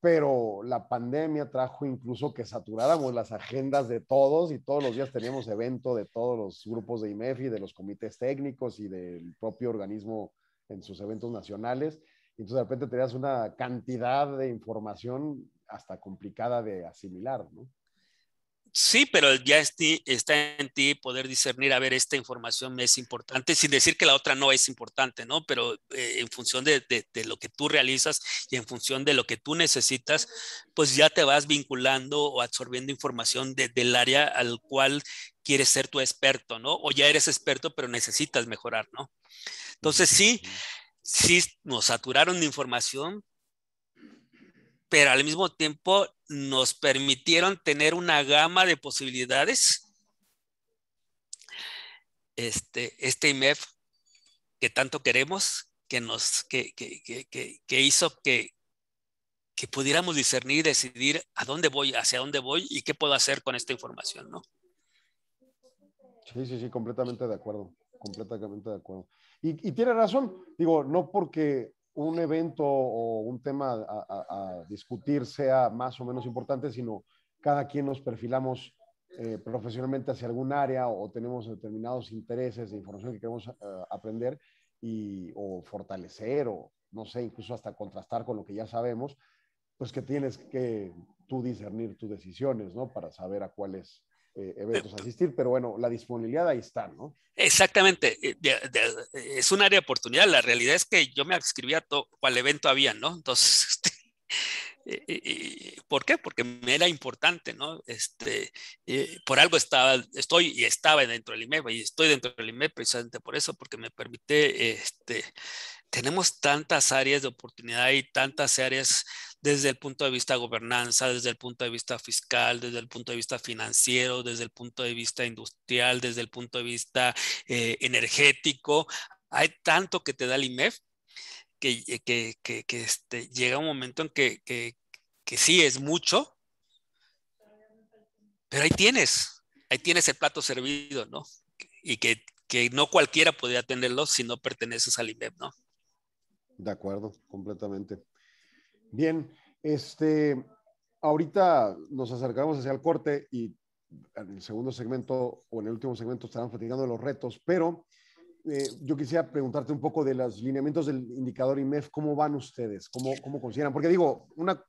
pero la pandemia trajo incluso que saturáramos las agendas de todos y todos los días teníamos evento de todos los grupos de IMEF y de los comités técnicos y del propio organismo en sus eventos nacionales entonces de repente tenías una cantidad de información hasta complicada de asimilar, ¿no? Sí, pero ya está en ti poder discernir, a ver, esta información es importante, sin decir que la otra no es importante, ¿no? Pero eh, en función de, lo que tú realizas y en función de lo que tú necesitas, pues ya te vas vinculando o absorbiendo información del área al cual quieres ser tu experto, ¿no? O ya eres experto, pero necesitas mejorar, ¿no? Entonces, sí sí nos saturaron de información, pero al mismo tiempo nos permitieron tener una gama de posibilidades. Este, este IMEF que tanto queremos, que, nos, que, hizo que, que pudiéramos discernir, decidir a dónde voy, hacia dónde voy y qué puedo hacer con esta información, Sí, sí, sí, completamente de acuerdo, completamente de acuerdo. Y, tiene razón, digo, no porque un evento o un tema a, discutir sea más o menos importante, sino cada quien nos perfilamos eh, profesionalmente hacia algún área o tenemos determinados intereses de información que queremos eh, aprender y, o fortalecer o, no sé, incluso hasta contrastar con lo que ya sabemos, pues que tienes que tú discernir tus decisiones, ¿no? Para saber a cuáles eh, eh, eventos asistir, pero bueno, la disponibilidad ahí está, ¿no? Exactamente, eh, es un área de oportunidad, la realidad es que yo me adscribía a todo, cual evento había, ¿no? Entonces, este, eh, ¿por qué? Porque me era importante, ¿no? Este, por algo estaba, estoy y estaba dentro del IMEP y estoy dentro del IMEP precisamente por eso, porque me permite, este, tenemos tantas áreas de oportunidad y tantas áreas desde el punto de vista de gobernanza, desde el punto de vista fiscal, desde el punto de vista financiero, desde el punto de vista industrial, desde el punto de vista eh, energético. Hay tanto que te da el IMEF que, eh, este, llega un momento en que, que, sí es mucho, pero ahí tienes, ahí tienes el plato servido, ¿no? Y que, no cualquiera podría tenerlo si no perteneces al IMEF, ¿no? De acuerdo, completamente. Bien, este, ahorita nos acercamos hacia el corte y en el segundo segmento o en el último segmento estarán platicando de los retos, pero eh, yo quisiera preguntarte un poco de los lineamientos del indicador IMEF, ¿cómo van ustedes? ¿Cómo, cómo consideran? Porque digo, una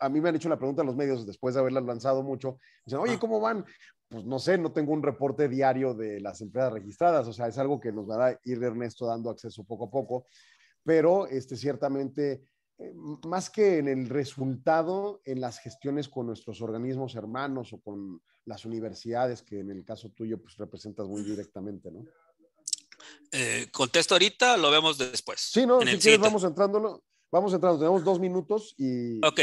a mí me han hecho la pregunta en los medios después de haberla lanzado mucho, dicen, oye, ah. ¿cómo van? Pues no sé, no tengo un reporte diario de las empresas registradas, o sea, es algo que nos va a ir Ernesto dando acceso poco a poco, pero este, ciertamente, eh, más que en el resultado, en las gestiones con nuestros organismos hermanos o con las universidades, que en el caso tuyo, pues representas muy directamente, ¿no? Eh, contesto ahorita, lo vemos después. Sí, no, si vamos entrándolo. Vamos entrando, tenemos dos minutos y... Ok,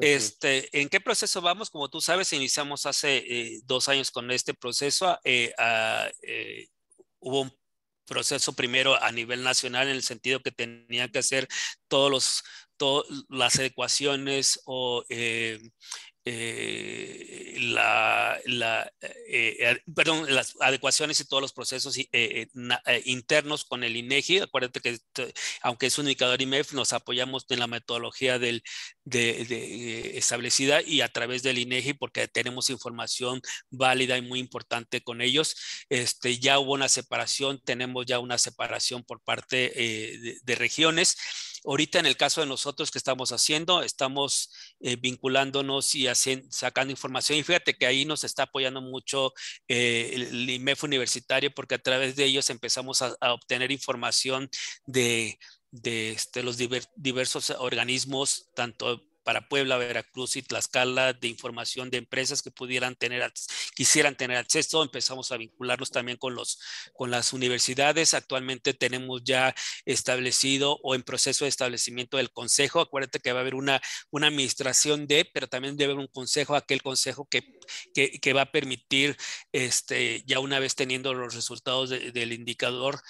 este, ¿en qué proceso vamos? Como tú sabes, iniciamos hace eh, dos años con este proceso. Ah, hubo un proceso primero a nivel nacional en el sentido que tenía que hacer todos los todas las adecuaciones o eh, eh, eh, eh, las adecuaciones y todos los procesos internos con el INEGI. Acuérdate que aunque es un indicador IMEF, nos apoyamos en la metodología establecida y a través del INEGI porque tenemos información válida y muy importante con ellos. Este, ya hubo una separación, tenemos ya una separación por parte de regiones Ahorita en el caso de nosotros que estamos haciendo, estamos eh, vinculándonos y sacando información. Y fíjate que ahí nos está apoyando mucho eh, el IMEF universitario porque a través de ellos empezamos a, obtener información de, este, los diversos organismos, tanto para Puebla, Veracruz y Tlaxcala de información de empresas que pudieran tener, quisieran tener acceso. Empezamos a vincularnos también con, los, con las universidades. Actualmente tenemos ya establecido o en proceso de establecimiento del consejo. Acuérdate que va a haber una, una administración de, pero también debe haber un consejo, aquel consejo que, que, va a permitir, este, ya una vez teniendo los resultados del indicador,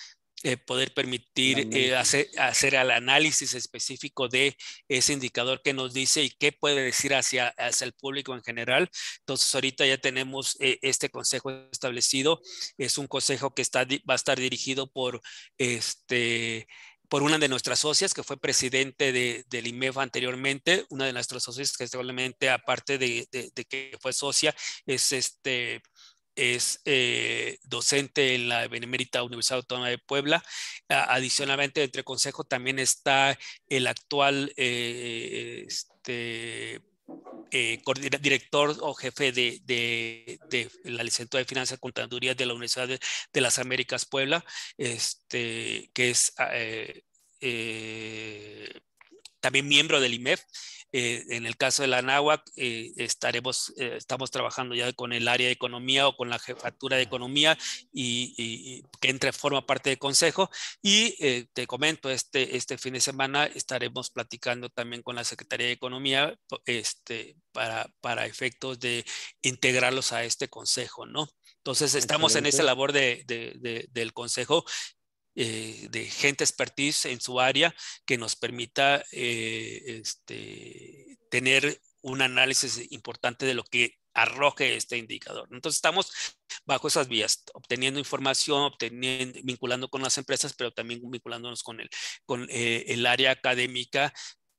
eh, poder permitir eh, hacer, hacer el análisis específico de ese indicador que nos dice y qué puede decir hacia, hacia el público en general. Entonces, ahorita ya tenemos eh, este consejo establecido. Es un consejo que está, va a estar dirigido por este por una de nuestras socias que fue presidente de, del IMEF anteriormente, una de nuestras socias que seguramente aparte de, de, de que fue socia es este es eh, docente en la Benemérita Universidad Autónoma de Puebla. adicionalmente, entre consejo también está el actual eh, este, eh, director o jefe de, la licenciatura de Finanzas y Contaduría de la Universidad de, las Américas Puebla, este, que es también miembro del IMEF. Eh, en el caso de la NAWAC, eh, estaremos, eh, estamos trabajando ya con el área de economía o con la jefatura de economía y, que entre forma parte del consejo. Y te comento, este, este fin de semana estaremos platicando también con la Secretaría de Economía este, para, para efectos de integrarlos a este consejo, ¿no? Entonces estamos en esa labor de, del consejo eh, de gente expertise en su área que nos permita eh, este, tener un análisis importante de lo que arroje este indicador. Entonces estamos bajo esas vías, obteniendo información, vinculando con las empresas, pero también vinculándonos con el, con, eh, el área académica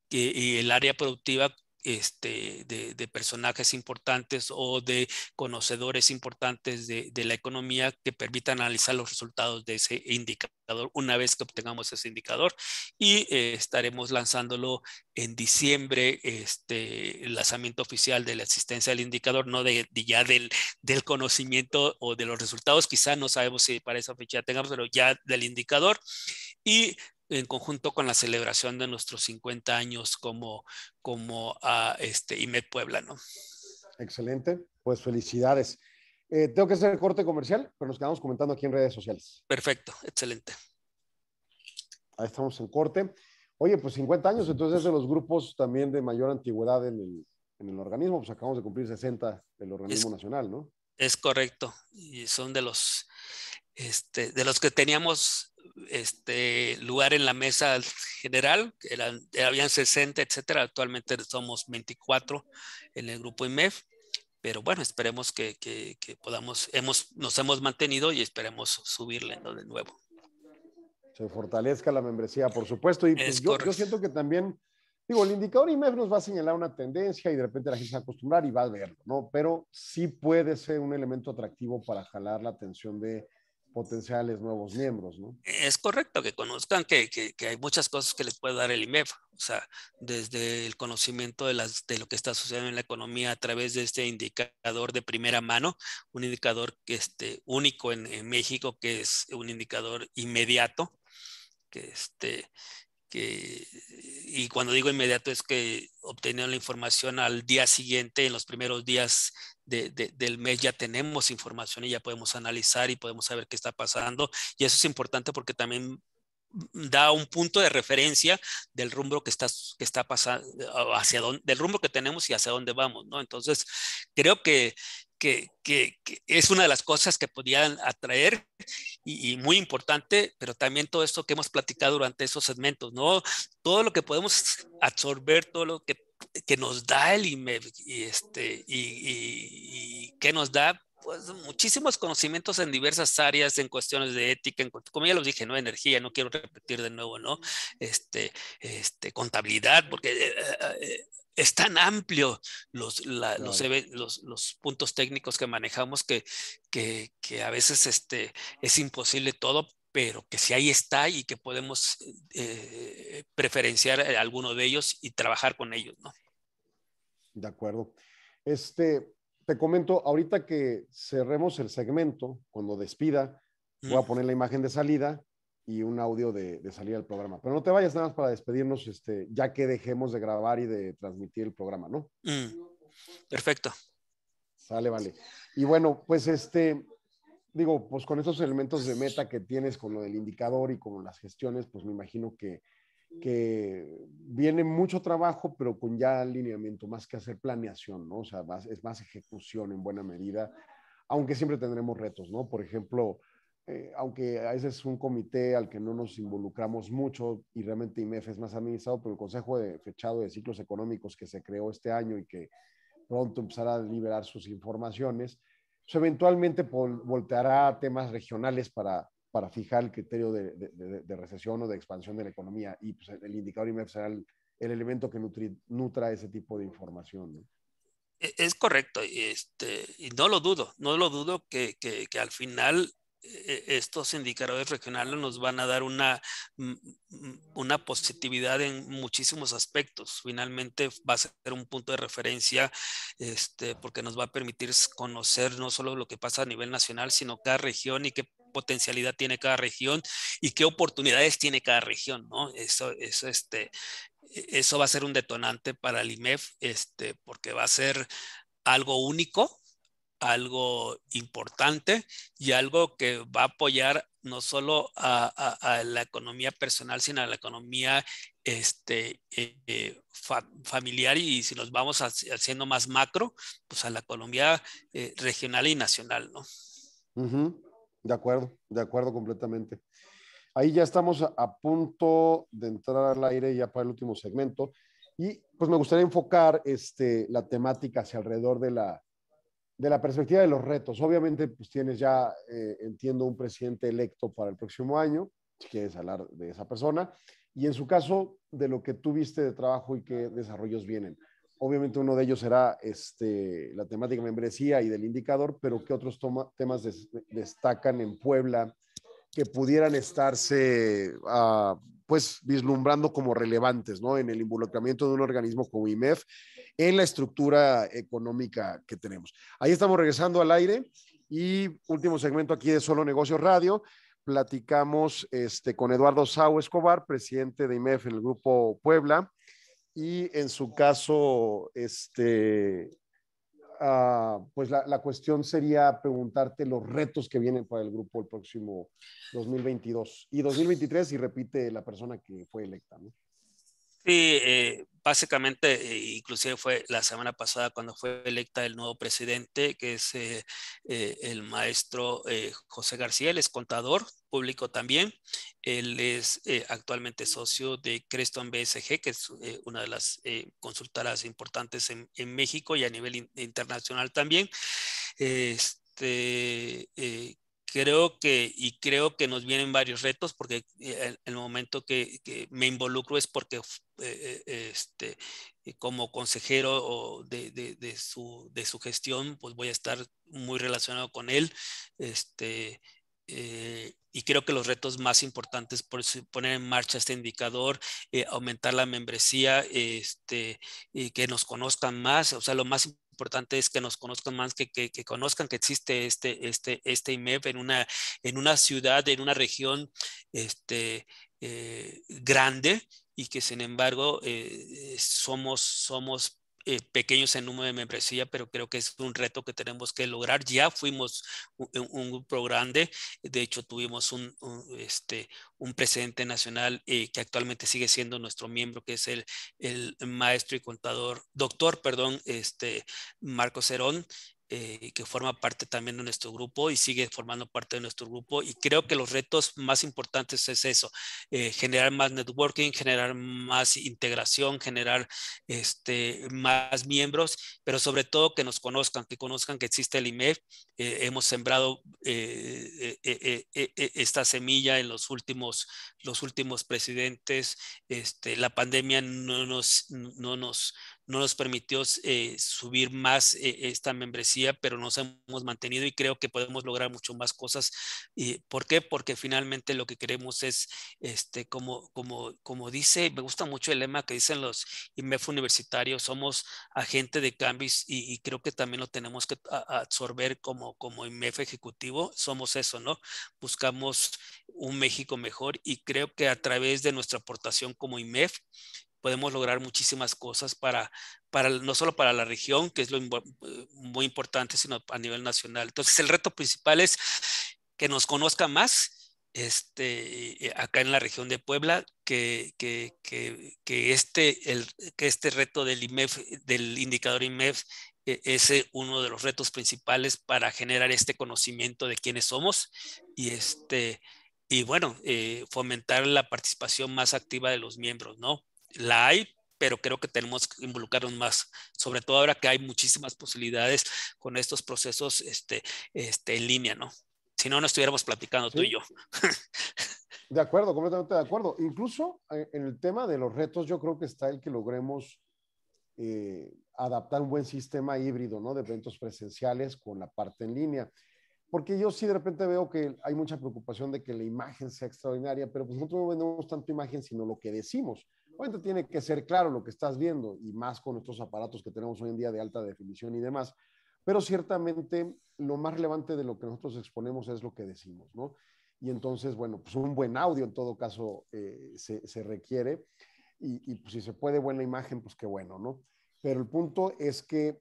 y el área productiva este, de, personajes importantes o de conocedores importantes de, la economía que permitan analizar los resultados de ese indicador una vez que obtengamos ese indicador y eh, estaremos lanzándolo en diciembre este el lanzamiento oficial de la existencia del indicador no de, ya del, del, conocimiento o de los resultados quizá no sabemos si para esa fecha tengamos pero ya del indicador y en conjunto con la celebración de nuestros 50 años como, como a ah, este IMED Puebla, ¿no? Excelente, pues felicidades. Eh, tengo que hacer el corte comercial, pero nos quedamos comentando aquí en redes sociales. Perfecto, excelente. Ahí estamos en corte. Oye, pues 50 años, entonces es de los grupos también de mayor antigüedad en el, organismo, pues acabamos de cumplir 60 del organismo nacional, ¿no? Es correcto, y son de los, este, de los que teníamos este, lugar en la mesa general, eran, habían 60, etcétera. Actualmente somos 24 en el grupo IMEF, pero bueno, esperemos que, que, podamos, hemos, nos hemos mantenido y esperemos subirle de nuevo. Se fortalezca la membresía, por supuesto, y pues yo, yo siento que también. Digo, el indicador IMEF nos va a señalar una tendencia y de repente la gente se va a acostumbrar y va a verlo, ¿no? Pero sí puede ser un elemento atractivo para jalar la atención de potenciales nuevos miembros, ¿no? Es correcto, que conozcan que, que, hay muchas cosas que les puede dar el IMEF, o sea, desde el conocimiento de, las, de lo que está sucediendo en la economía a través de este indicador de primera mano, un indicador que este, único en, México, que es un indicador inmediato, que este... Que, y cuando digo inmediato es que obtenían la información al día siguiente, en los primeros días del mes ya tenemos información y ya podemos analizar y podemos saber qué está pasando. Y eso es importante porque también da un punto de referencia del rumbo que está, que está pasando, hacia dónde, del rumbo que tenemos y hacia dónde vamos, ¿no? Entonces, creo que, que, es una de las cosas que podían atraer y, y, muy importante, pero también todo esto que hemos platicado durante esos segmentos, ¿no? Todo lo que podemos absorber, todo lo que que nos da el IMEB y, este, y, que nos da pues, muchísimos conocimientos en diversas áreas, en cuestiones de ética, como ya los dije, ¿no? Energía, no quiero repetir de nuevo, ¿no? Este, este, contabilidad, porque eh, eh, es tan amplio los, puntos técnicos que manejamos que, que, a veces este, es imposible todo, pero que si ahí está y que podemos eh, eh, preferenciar eh, alguno de ellos y trabajar con ellos, ¿no? De acuerdo. Este, te comento, ahorita que cerremos el segmento, cuando despida, voy a poner la imagen de salida y un audio de, salida del programa. Pero no te vayas nada más para despedirnos, este, ya que dejemos de grabar y de transmitir el programa, ¿no? Mm. Perfecto. Sale, vale. Y bueno, pues este, digo, pues con esos elementos de meta que tienes con lo del indicador y con las gestiones, pues me imagino que, que viene mucho trabajo, pero con ya alineamiento, más que hacer planeación, ¿no? O sea, más, es más ejecución en buena medida, aunque siempre tendremos retos, ¿no? Por ejemplo, eh, aunque a veces es un comité al que no nos involucramos mucho y realmente IMEF es más administrado, pero el Consejo de Fechado de Ciclos Económicos que se creó este año y que pronto empezará a liberar sus informaciones, pues, eventualmente volteará a temas regionales para, para fijar el criterio de, de, recesión o de expansión de la economía y pues, el indicador IMEF será el, elemento que nutra ese tipo de información. E-, es correcto, este, y no lo dudo, no lo dudo que, que, que al final e-, e-, estos indicadores regionales nos van a dar una, una positividad en muchísimos aspectos. Finalmente va a ser un punto de referencia este, porque nos va a permitir conocer no solo lo que pasa a nivel nacional, sino cada región y qué potencialidad tiene cada región y qué oportunidades tiene cada región, Eso, eso, este, e-, eso va a ser un detonante para el IMEF, este, porque va a ser algo único algo importante y algo que va a apoyar no solo a, la economía personal, sino a la economía este, eh, eh, familiar y si nos vamos haciendo más macro, pues a la economía eh, regional y nacional, ¿no? De acuerdo, de acuerdo completamente. Ahí ya estamos a, a punto de entrar al aire ya para el último segmento y pues me gustaría enfocar este, la temática hacia alrededor de la de la perspectiva de los retos, obviamente pues tienes ya, eh, entiendo, un presidente electo para el próximo año, si quieres hablar de esa persona, y en su caso, de lo que tuviste de trabajo y qué desarrollos vienen. Obviamente uno de ellos será este, la temática membresía y del indicador, pero ¿qué otros temas destacan en Puebla que pudieran estarse ah, pues vislumbrando como relevantes ¿no? en el involucramiento de un organismo como IMEF en la estructura económica que tenemos. Ahí estamos regresando al aire y último segmento aquí de Solo Negocios Radio. Platicamos este, con Eduardo Sau Escobar, presidente de IMEF en el Grupo Puebla, y en su caso, este, ah, pues la, cuestión sería preguntarte los retos que vienen para el grupo el próximo 2022 y 2023 y repite la persona que fue electa. ¿no? Sí, eh, básicamente, eh, inclusive fue la semana pasada cuando fue electa el nuevo presidente, que es eh, eh, el maestro José García, él es contador público también. Él es actualmente socio de Creston BSG, que es una de las consultoras importantes en, México y a nivel internacional también. Este, creo que, y creo que nos vienen varios retos, porque eh, el, momento que, me involucro es porque eh, eh, este, como consejero de, de, su, de, su, gestión, pues voy a estar muy relacionado con él. Este, y creo que los retos más importantes por poner en marcha este indicador, aumentar la membresía, este, y que nos conozcan más, o sea, lo más importante es que nos conozcan más, que, que, conozcan que existe este, este, este IMEP en una, en una ciudad, en una región este, eh, grande y que sin embargo eh, somos, somos eh, pequeños en número de membresía, pero creo que es un reto que tenemos que lograr. Ya fuimos eh, un, grupo grande, de hecho tuvimos un, este, un presidente nacional eh, que actualmente sigue siendo nuestro miembro, que es el, maestro y contador, doctor, perdón, este, Marco Cerón, eh, que forma parte también de nuestro grupo y sigue formando parte de nuestro grupo. Y creo que los retos más importantes es eso, eh, generar más networking, generar más integración, generar este, más miembros, pero sobre todo que nos conozcan, que conozcan que existe el IMEF. Eh, hemos sembrado esta semilla en los últimos, los últimos presidentes. Este, la pandemia no nos, no nos, no nos permitió eh, subir más eh, esta membresía, pero nos hemos mantenido y creo que podemos lograr mucho más cosas. ¿Por qué? Porque finalmente lo que queremos es, este, como, como, como dice, me gusta mucho el lema que dicen los IMEF universitarios, somos agente de cambios y, y creo que también lo tenemos que absorber como, como IMEF ejecutivo, somos eso, ¿no? Buscamos un México mejor y creo que a través de nuestra aportación como IMEF podemos lograr muchísimas cosas para, para no solo para la región, que es lo eh, muy importante, sino a nivel nacional. Entonces, el reto principal es que nos conozcan más este, eh, acá en la región de Puebla, que, que, que, este, el, que este reto del IMEF, del indicador IMEF, es uno de los retos principales para generar este conocimiento de quiénes somos y este y bueno eh, fomentar la participación más activa de los miembros no la hay, pero creo que tenemos que involucrarnos más, sobre todo ahora que hay muchísimas posibilidades con estos procesos este, este en línea, ¿no? Si no, no estuviéramos platicando tú y yo. De acuerdo, completamente de acuerdo. Incluso eh, en el tema de los retos, yo creo que está el que logremos eh, adaptar un buen sistema híbrido, ¿no? De eventos presenciales con la parte en línea porque yo sí de repente veo que hay mucha preocupación de que la imagen sea extraordinaria, pero pues nosotros no vendemos tanto imagen, sino lo que decimos. Obviamente tiene que ser claro lo que estás viendo, y más con nuestros aparatos que tenemos hoy en día de alta definición y demás. Pero ciertamente lo más relevante de lo que nosotros exponemos es lo que decimos, ¿no? Y entonces, bueno, pues un buen audio en todo caso eh, se, requiere, y, y pues, si se puede buena imagen, pues qué bueno, ¿no? Pero el punto es que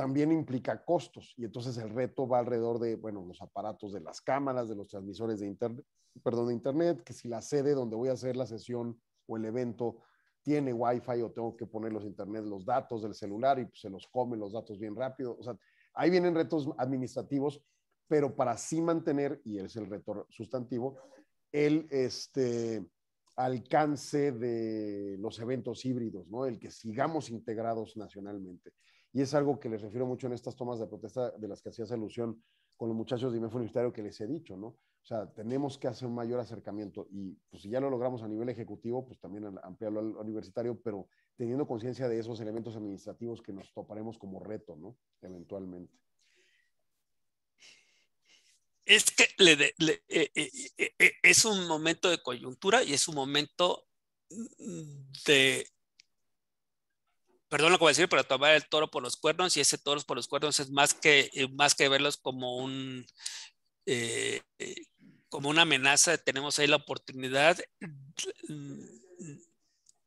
también implica costos y entonces el reto va alrededor de, bueno, los aparatos de las cámaras, de los transmisores de internet, perdón, de internet, que si la sede donde voy a hacer la sesión o el evento tiene wifi o tengo que poner los internet, los datos del celular y pues, se los come los datos bien rápido. O sea, ahí vienen retos administrativos, pero para sí mantener, y es el reto sustantivo, el este, alcance de los eventos híbridos, El que sigamos integrados nacionalmente y es algo que les refiero mucho en estas tomas de protesta de las que hacías alusión con los muchachos de IMEF Universitario que les he dicho, ¿no? O sea, tenemos que hacer un mayor acercamiento y pues, si ya lo logramos a nivel ejecutivo, pues también ampliarlo al universitario, pero teniendo conciencia de esos elementos administrativos que nos toparemos como reto, ¿no? Eventualmente. Es que eh, eh, eh, es un momento de coyuntura y es un momento de perdón lo que voy a decir, pero tomar el toro por los cuernos y ese toro por los cuernos es más que, eh, más que verlos como un... Eh, eh, como una amenaza, tenemos ahí la oportunidad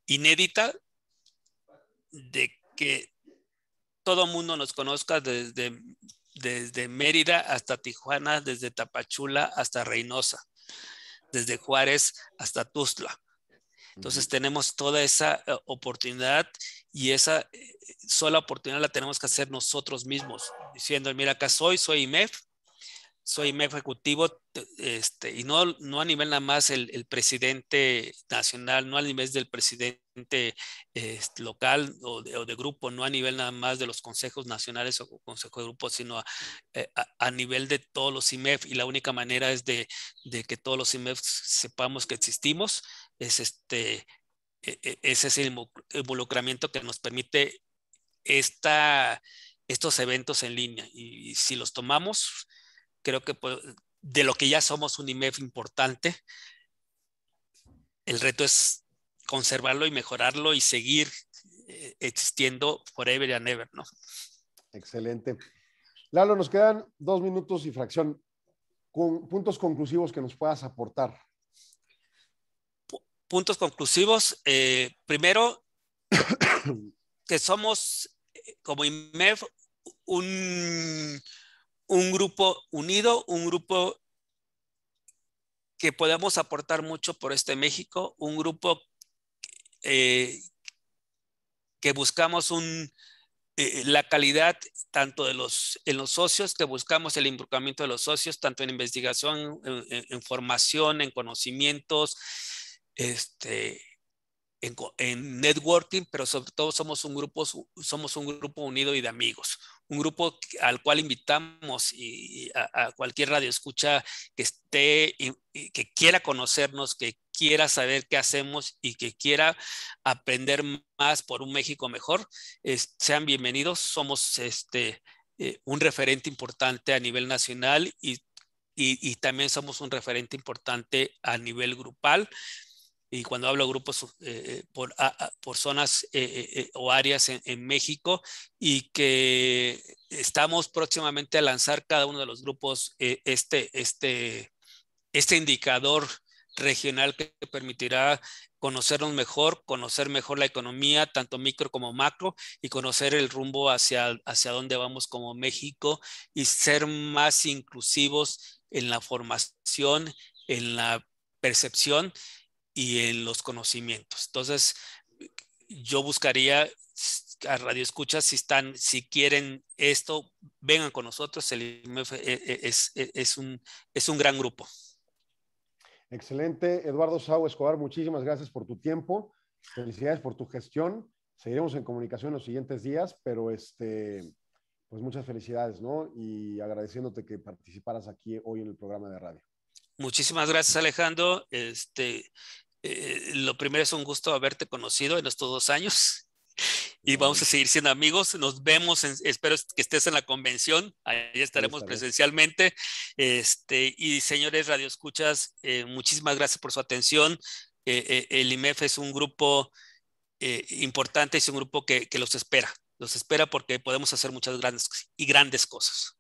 inédita de que todo mundo nos conozca desde, desde Mérida hasta Tijuana, desde Tapachula hasta Reynosa, desde Juárez hasta Tuzla. Entonces tenemos toda esa oportunidad y esa eh, sola oportunidad la tenemos que hacer nosotros mismos, diciendo, mira, acá soy, soy IMEF, soy IMEF ejecutivo, este, y no, no a nivel nada más el, presidente nacional, no a nivel del presidente eh, este, local o de, grupo, no a nivel nada más de los consejos nacionales o consejos de grupo, sino eh, a, nivel de todos los IMEF. Y la única manera es de, de que todos los IMEF sepamos que existimos, es este, e, e, ese es el involucramiento que nos permite estos eventos en línea. Y, si los tomamos, creo que pues, de lo que ya somos un IMEF importante, el reto es conservarlo y mejorarlo y seguir eh, existiendo forever and ever, ¿no? Excelente. Lalo, nos quedan dos minutos y fracción. Con puntos conclusivos que nos puedas aportar puntos conclusivos. Eh, primero, que somos eh, como IMEF un, un grupo unido, un grupo que podemos aportar mucho por este México, un grupo eh, que buscamos un, la calidad tanto de los, en los socios, que buscamos el involucramiento de los socios, tanto en investigación, en formación, en conocimientos, este, en, networking, pero sobre todo somos un grupo, somos un grupo unido y de amigos, un grupo al cual invitamos y, a, cualquier radio escucha que esté, y, que quiera conocernos, que quiera saber qué hacemos y que quiera aprender más por un México mejor, sean bienvenidos. Somos este, eh, un referente importante a nivel nacional y, y también somos un referente importante a nivel grupal y cuando hablo de grupos eh, eh, por, por, zonas eh, o áreas en, México, y que estamos próximamente a lanzar cada uno de los grupos este, este, este indicador regional que permitirá conocernos mejor, conocer mejor la economía, tanto micro como macro, y conocer el rumbo hacia, hacia dónde vamos como México y ser más inclusivos en la formación, en la percepción y en los conocimientos. Entonces, yo buscaría a Radio Escucha si están, si quieren esto, vengan con nosotros. El e, e, e, es, un, es un gran grupo. Excelente. Eduardo Sau Escobar, muchísimas gracias por tu tiempo. Felicidades por tu gestión. Seguiremos en comunicación los siguientes días, pero este, pues muchas felicidades, ¿no? Y agradeciéndote que participaras aquí hoy en el programa de radio. Muchísimas gracias, Alejandro. Este, eh, lo primero es un gusto haberte conocido en estos dos años y vamos a seguir siendo amigos. Nos vemos, espero que estés en la convención, ahí estaremos presencialmente. Este, y señores Radio Escuchas, eh, muchísimas gracias por su atención. Eh, el IMEF es un grupo importante, y es un grupo que, que los espera, los espera porque podemos hacer muchas grandes y grandes cosas.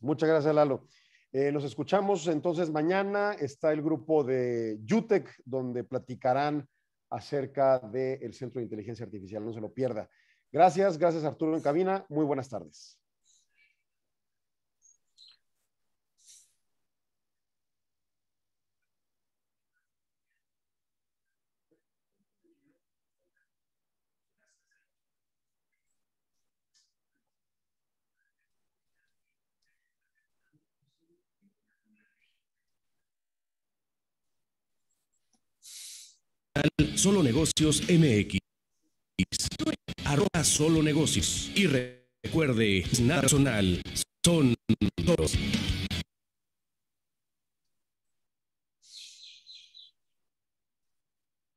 Muchas gracias, Lalo. Eh, los escuchamos entonces mañana. Está el grupo de JUTEC, donde platicarán acerca del Centro de Inteligencia Artificial. No se lo pierda. Gracias, gracias Arturo en cabina. Muy buenas tardes. Solo Negocios MX. Arroba Solo Negocios. Y recuerde, nacional son todos.